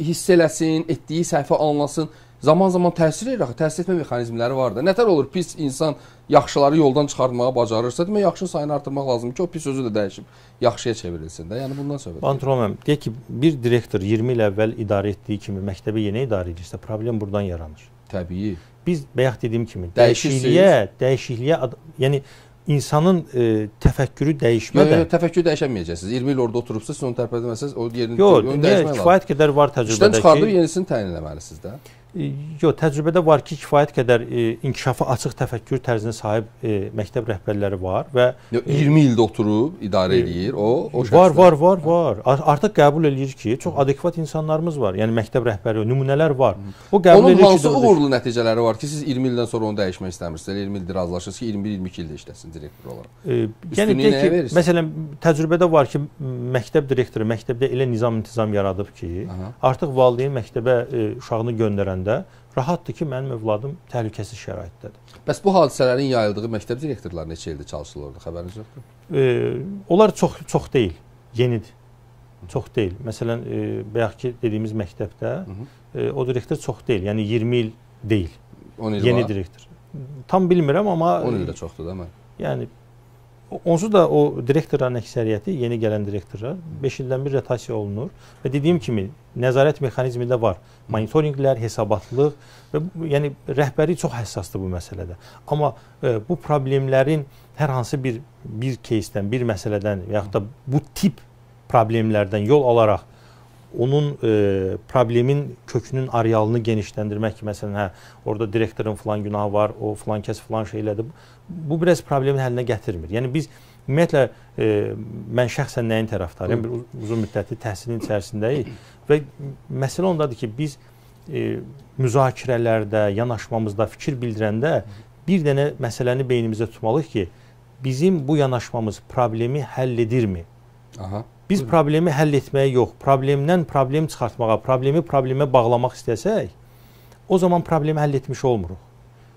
hiss eləsin, etdiyi səhvə anlasın zaman-zaman təsir edir axı, təsir etmə mexanizmləri var da. Nətər olur pis insan yaxşıları yoldan çıxartmağı bacarırsa, demək yaxşı sayını artırmaq lazımdır ki, o pis özü də dəyişib yaxşıya çevrilsin də. Yəni bundan söhbət. Bantromen, deyək ki, bir direktor 20 il əvvəl idarə etdiyi kimi məktəbi yenə idarə edirsə, problem burdan yaranır. Təbii. Biz bayaq dediyim kimi dəyişikliyə, dəyişikliyə, yəni insanın e, təfəkkürü dəyişmədən. Yox, yox, təfəkkür dəyişəməyəcəksiniz. 20 il orada oturubsa, siz onu tərpədəməsəz, o yerini yox, onu dəyişmək lazımdır. Yox, kifayət qədər var təcrübədəki. İşdən çıxardıb yenisini təyin etməlisiniz də. Yox, təcrübədə var ki, kifayət qədər e, inkişafa açıq təfəkkür tərzinə sahib e, məktəb rəhbərləri var və Yo, 20 e, ildə oturub idarə e, eləyir o, o şəxslər. Var, var, hə. var, var. Ar artıq qəbul eləyir ki, çox adekvat insanlarımız var. Yəni məktəb rəhbərləri nümunələr var. O qəbul Onun eləyir ki, hansı uğurlu nəticələri var ki, siz 20 ildən sonra onu dəyişmək istəmirsiniz? Elə 20 ildir razılaşırsınız ki, 21-22 ildə işləsin direktor olaraq. E, yəni deyək ki, verirsin? məsələn, təcrübədə var ki, məktəb direktoru məktəbdə elə nizam-intizam yaradıb ki, Aha. artıq valideyn məktəbə e, uşağını göndərəndə görəndə rahatdır ki, mənim övladım təhlükəsiz şəraitdədir. Bəs bu hadisələrin yayıldığı məktəb direktorları neçə ildir çalışırlar, xəbəriniz yoxdur? E, onlar çox çox deyil, yenidir. Çox deyil. Məsələn, e, bayaq ki dediyimiz məktəbdə e, o direktor çox deyil, yəni 20 il deyil. 10 il Yeni var. direktor. Tam bilmirəm amma 10 ildə çoxdur da mən. Yəni Onsuz da o direktorların əksəriyyəti, yeni gələn direktorlar 5 ildən bir rotasiya olunur və dediyim kimi nəzarət mexanizmi də var. Monitorinqlər, hesabatlıq və bu, yəni rəhbəri çox həssasdır bu məsələdə. Amma e, bu problemlərin hər hansı bir bir кейsdən, bir məsələdən və yaxud da bu tip problemlərdən yol alaraq onun e, problemin kökünün arealını genişləndirmək ki, məsələn, hə, orada direktorun falan günahı var, o falan kəs falan şey elədi. Bu biraz problemin həllinə gətirmir. Yəni biz ümumiyyətlə e, mən şəxsən nəyin tərəfdarıyam? Bir uzun müddətli təhsilin içərisindəyik və məsələ ondadır ki, biz e, müzakirələrdə, yanaşmamızda, fikir bildirəndə bir dənə məsələni beynimizə tutmalıyıq ki, bizim bu yanaşmamız problemi həll edirmi? Aha. Biz Buyurun. problemi həll etməyə yox, problemdən problem çıxartmağa, problemi problemə bağlamaq istəsək, o zaman problemi həll etmiş olmuruq.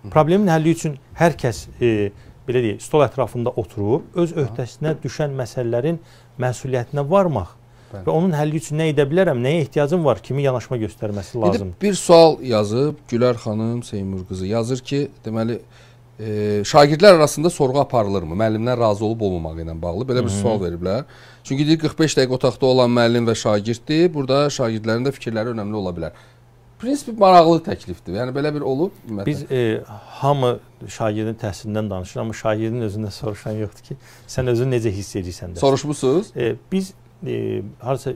Hı. Problemin həlli üçün hər kəs e, belə deyək, stol ətrafında oturub öz öhdəsinə düşən məsələlərin məsuliyyətinə varmaq Bəli. və onun həlli üçün nə edə bilərəm, nəyə ehtiyacım var, kimi yanaşma göstərməsi lazımdır. İndi bir sual yazıb Gülər xanım Seymur qızı yazır ki, deməli e, şagirdlər arasında sorğu aparılırmı? Müəllimdən razı olub olmamağı ilə bağlı belə bir Hı -hı. sual veriblər. Çünki deyir 45 dəqiqə otaqda olan müəllim və şagirddir. Burada şagirdlərin də fikirləri önəmli ola bilər. Prinsip maraqlı təklifdir. Yəni belə bir olub. Ümumiyyətlə. Biz e, hamı şagirdin təhsilindən danışır, amma şagirdin özündən soruşan yoxdur ki, sən özünü necə hiss edirsən desən. Soruşmusunuz? E, biz e, harasa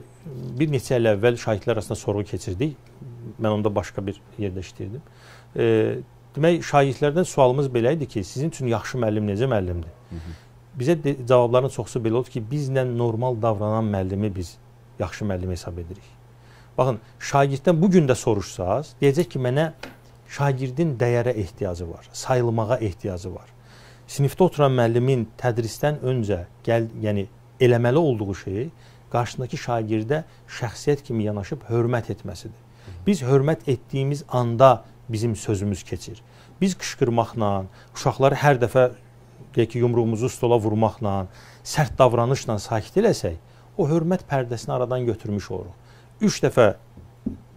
bir neçə il əvvəl şahidlər arasında sorğu keçirdik. Mən onda başqa bir yerdə işləyirdim. E, Demək şagirdlərdən sualımız belə idi ki, sizin üçün yaxşı müəllim necə müəllimdir? Hı -hı. Bizə de, cavabların çoxu belə oldu ki, bizlə normal davranan müəllimi biz yaxşı müəllim hesab edirik. Baxın, şagirddən bu gün də soruşsaz, deyəcək ki, mənə şagirdin dəyərə ehtiyacı var, sayılmağa ehtiyacı var. Sinifdə oturan müəllimin tədrisdən öncə gəl, yəni eləməli olduğu şey qarşındakı şagirdə şəxsiyyət kimi yanaşıb hörmət etməsidir. Biz hörmət etdiyimiz anda bizim sözümüz keçir. Biz qışqırmaqla, uşaqları hər dəfə deyək ki, yumruğumuzu stola vurmaqla, sərt davranışla sakit eləsək, o hörmət pərdəsini aradan götürmüş oluruq. 3 dəfə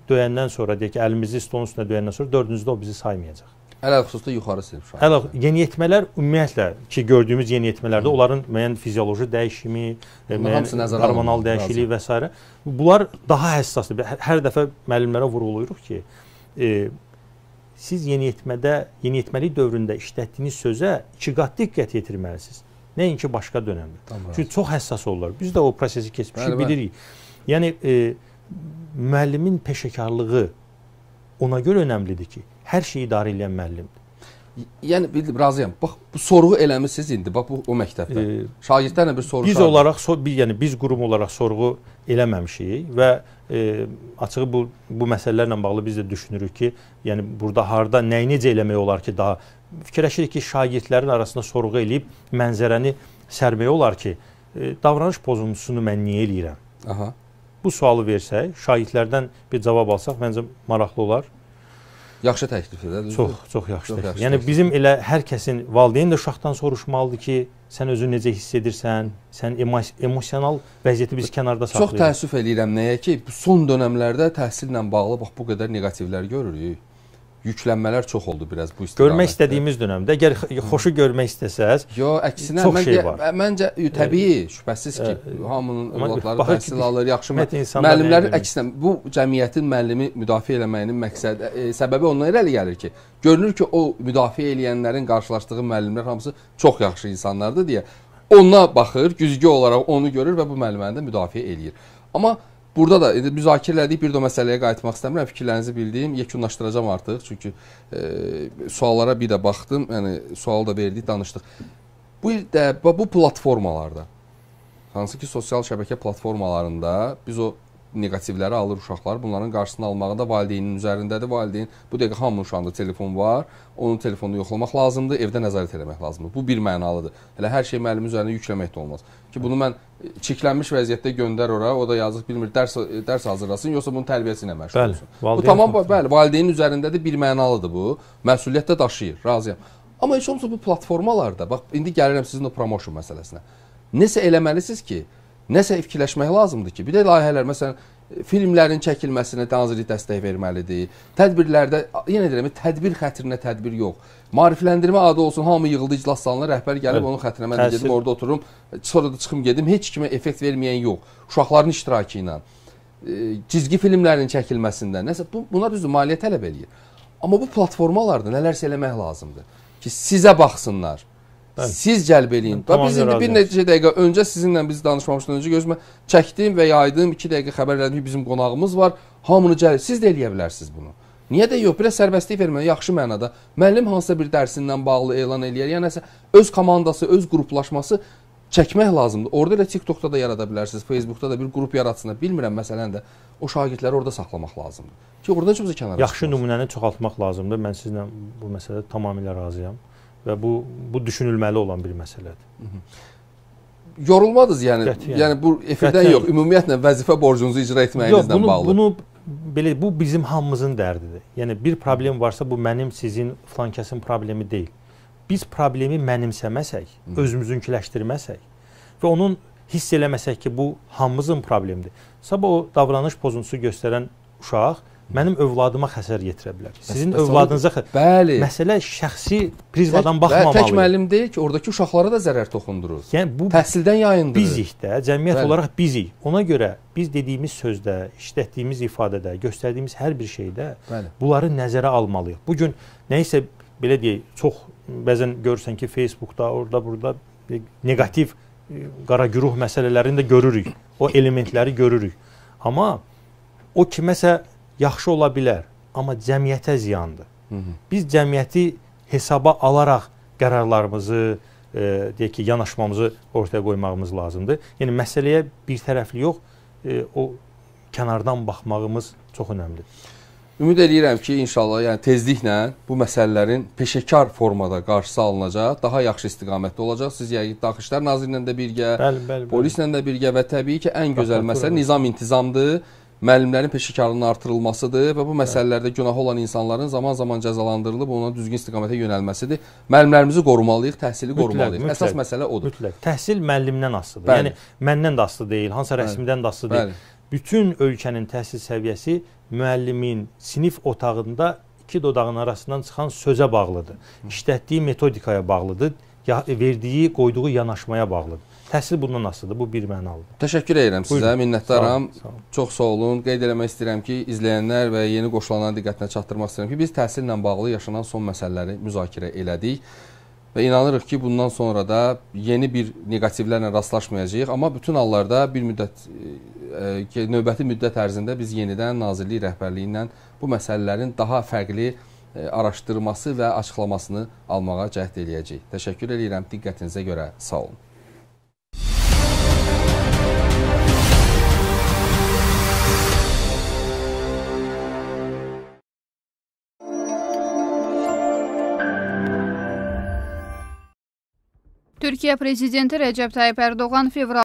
döyəndən sonra deyək ki, əlimizi stolun üstünə döyəndən sonra dördüncüdə o bizi saymayacaq. Hələ xüsusda yuxarı sinif uşaqları. Hələ yeniyetmələr ümumiyyətlə ki gördüyümüz yeniyetmələrdə Hı. onların müəyyən fizioloji dəyişimi, e, müəyyən hormonal dəyişiklik və s. bunlar daha həssasdır. Hər dəfə müəllimlərə vurğulayırıq ki, e, siz yeniyetmədə, yeniyetməlik dövründə işlətdiyiniz sözə iki qat diqqət yetirməlisiniz. Nəinki başqa dönəmdə. Tamam. Çünki çox həssas olurlar. Biz də o prosesi keçmişik, bilirik. Yəni e, müəllimin peşəkarlığı ona görə önəmlidir ki, hər şeyi idarə edən müəllimdir. Yəni bildim, razıyam. Bax bu sorğu eləmisiniz indi. Bax bu o məktəbdə. E, Şagirdlərlə bir sorğu. Biz şagird. olaraq so biz yəni biz qurum olaraq sorğu eləməmişik və e, açığı bu bu məsələlərlə bağlı biz də düşünürük ki, yəni burada harda nəyi necə eləmək olar ki, daha fikirləşirik ki, şagirdlərin arasında sorğu eləyib mənzərəni sərmək olar ki, e, davranış pozuntusunu mən niyə eləyirəm? Aha. Bu sualı versək, şagirdlərdən bir cavab alsaq, məncə maraqlı olar. Yaxşı təklifdir, düzdür? Çox, çox yaxşı çox təklif. Yaxşı yəni təklif. bizim elə hər kəsin valideyn də uşaqdan soruşmalıdır ki, sən özünü necə hiss edirsən, sən emos emosional vəziyyəti biz kənarda saxlayırıq. Çox təəssüf eləyirəm nəyə ki, son dönəmlərdə təhsillə bağlı bax bu qədər neqativlər görürük yüklənmələr çox oldu biraz bu istiqamətdə. Görmək istədiyimiz dövrdə əgər xoşu görmək istəsəz, yo, əksinə çox mən, şey var. Məncə təbii, şübhəsiz ki, ə, hamının övladları təhsil alır, yaxşı müəllimlər əksinə bu cəmiyyətin müəllimi müdafiə eləməyinin məqsədi e, səbəbi ondan irəli gəlir ki, görünür ki, o müdafiə eləyənlərin qarşılaşdığı müəllimlər hamısı çox yaxşı insanlardır deyə ona baxır, güzgü olaraq onu görür və bu müəlliməni də müdafiə eləyir. Amma e, Burada da indi e, müzakirə elədik, bir də məsələyə qayıtmaq istəmirəm. Fikirlərinizi bildiyim, yekunlaşdıracağam artıq. Çünki e, suallara bir də baxdım. Yəni sual da verdik, danışdıq. Bu də bu platformalarda hansı ki sosial şəbəkə platformalarında biz o negativləri alır uşaqlar. Bunların qarşısını almağı da valideynin üzərindədir. Valideyn bu dəqiqə hamının uşağında telefon var. Onun telefonunu yoxlamaq lazımdır, evdə nəzarət etmək lazımdır. Bu bir mənalıdır. Elə hər şey müəllimin üzərinə yükləmək də olmaz. Ki bunu mən e, çiklənmiş vəziyyətdə göndər ora, o da yazıq bilmir dərs e, dərs hazırlasın, yoxsa bunun tərbiyəsi ilə məşğul olsun. Bəli, bu tamam bəli, valideynin üzərindədir, bir mənalıdır bu. Məsuliyyət də daşıyır, razıyam. Amma heç olmasa bu platformalarda bax indi gəlirəm sizin o promotion məsələsinə. Nəsə eləməlisiniz ki, Nəsə fikirləşmək lazımdır ki, bir də layihələr, məsələn, filmlərin çəkilməsinə nazirlik dəstək verməlidir. Tədbirlərdə yenə deyirəm, tədbir xətrinə tədbir yox. Maarifləndirmə adı olsun, hamı yığıldı iclas salına, rəhbər gəlib Hı. onun xətrinə mən Təsir. gedim, orada oturum, sonra da çıxım gedim, heç kimə effekt verməyən yox. Uşaqların iştirakı ilə e, cizgi filmlərinin çəkilməsində. Nəsə bu buna düzdür, maliyyə tələb eləyir. Amma bu platformalarda nələrsə eləmək lazımdır ki, sizə baxsınlar. Bəli. Siz cəlb eləyin. Tamam, biz indi bir neçə dəqiqə öncə sizinlə biz danışmamışdan öncə gözümə çəkdim və yaydım 2 dəqiqə xəbər elədim ki, bizim qonağımız var. Hamını cəlb siz də eləyə bilərsiniz bunu. Niyə də yox? Biraz sərbəstlik verməyə yaxşı mənada. Müəllim hansısa bir dərsindən bağlı elan eləyər. Yəni nəsə öz komandası, öz qruplaşması çəkmək lazımdır. Orda elə TikTokda da yarada bilərsiniz, Facebookda da bir qrup yaratsın. Bilmirəm məsələn də o şagirdləri orada saxlamaq lazımdır. Ki orada çox kənara. Yaxşı çıxmasın. nümunəni çoxaltmaq lazımdır. Mən sizlə bu məsələdə tamamilə razıyam və bu bu düşünülməli olan bir məsələdir. Hı -hı. Yorulmadınız yəni. Qətiyyən. Yəni bu efirdən Qətiyyən. yox, ümumiyyətlə vəzifə borcunuzu icra etməyinizlə yox, bunu, bağlı. Bunu belə bu bizim hamımızın dərdidir. Yəni bir problem varsa bu mənim, sizin, filan kəsin problemi deyil. Biz problemi mənimsəməsək, Hı özümüzünküləşdirməsək və onun hiss eləməsək ki, bu hamımızın problemidir. Sabah o davranış pozuntusu göstərən uşaq mənim övladıma xəsər yetirə bilər. Sizin bəs, övladınıza xəsər. Bəli. Məsələ şəxsi prizmadan baxmamalıdır. Tək müəllim deyil ki, oradakı uşaqlara da zərər toxundurur. Yəni bu təhsildən yayındırır. Bizik də, cəmiyyət bəli. olaraq bizik. Ona görə biz dediyimiz sözdə, işlətdiyimiz ifadədə, göstərdiyimiz hər bir şeydə bəli. bunları nəzərə almalıyıq. Bu gün nə isə belə deyək, çox bəzən görürsən ki, Facebookda, orada, burada neqativ e, qara güruh məsələlərini də görürük. O elementləri görürük. Amma o kiməsə yaxşı ola bilər, amma cəmiyyətə ziyandır. Hı -hı. Biz cəmiyyəti hesaba alaraq qərarlarımızı, e, deyək ki, yanaşmamızı ortaya qoymağımız lazımdır. Yəni məsələyə bir tərəfli yox, e, o kənardan baxmağımız çox önəmlidir. Ümid eləyirəm ki, inşallah, yəni tezliklə bu məsələlərin peşəkar formada qarşısı alınacaq, daha yaxşı istiqamətdə olacaq. Siz yəqin Daxili İşlər Nazirliyinlə də birgə, bəli, bəli, bəli. polislə də birgə və təbii ki, ən gözəl məsələ nizam-intizamdır müəllimlərin peşəkarlığının artırılmasıdır və bu məsələlərdə günahı olan insanların zaman-zaman cəzalandırılıb ona düzgün istiqamətə yönəlməsidir. Müəllimlərimizi qorumalıyıq, təhsili mütləq, qorumalıyıq. Mütləq, Əsas məsələ odur. Mütləq. Təhsil müəllimdən asılıdır. Bəli. Yəni məndən də asılı deyil, hansısa rəsmidən də asılı deyil. Bütün ölkənin təhsil səviyyəsi müəllimin sinif otağında iki dodağın arasından çıxan sözə bağlıdır. İşlətdiyi metodikaya bağlıdır, verdiyi, qoyduğu yanaşmaya bağlıdır. Təhsil bundan asılıdır. Bu bir mənalıdır. Təşəkkür edirəm Buyurun. sizə. Minnətdaram. Sağ olun, sağ olun. Çox sağ olun. Qeyd eləmək istəyirəm ki, izləyənlər və yeni qoşulanların diqqətinə çatdırmaq istəyirəm ki, biz təhsillə bağlı yaşanan son məsələləri müzakirə elədik və inanırıq ki, bundan sonra da yeni bir neqativlərlə rastlaşmayacağıq, amma bütün hallarda bir müddət e, e növbəti müddət ərzində biz yenidən nazirlik rəhbərliyi ilə bu məsələlərin daha fərqli e, araşdırması və açıqlamasını almağa cəhd eləyəcəyik. Təşəkkür edirəm diqqətinizə görə. Sağ olun. Türkiyə prezidenti Rəcəb Tayyib Ərdoğan fevral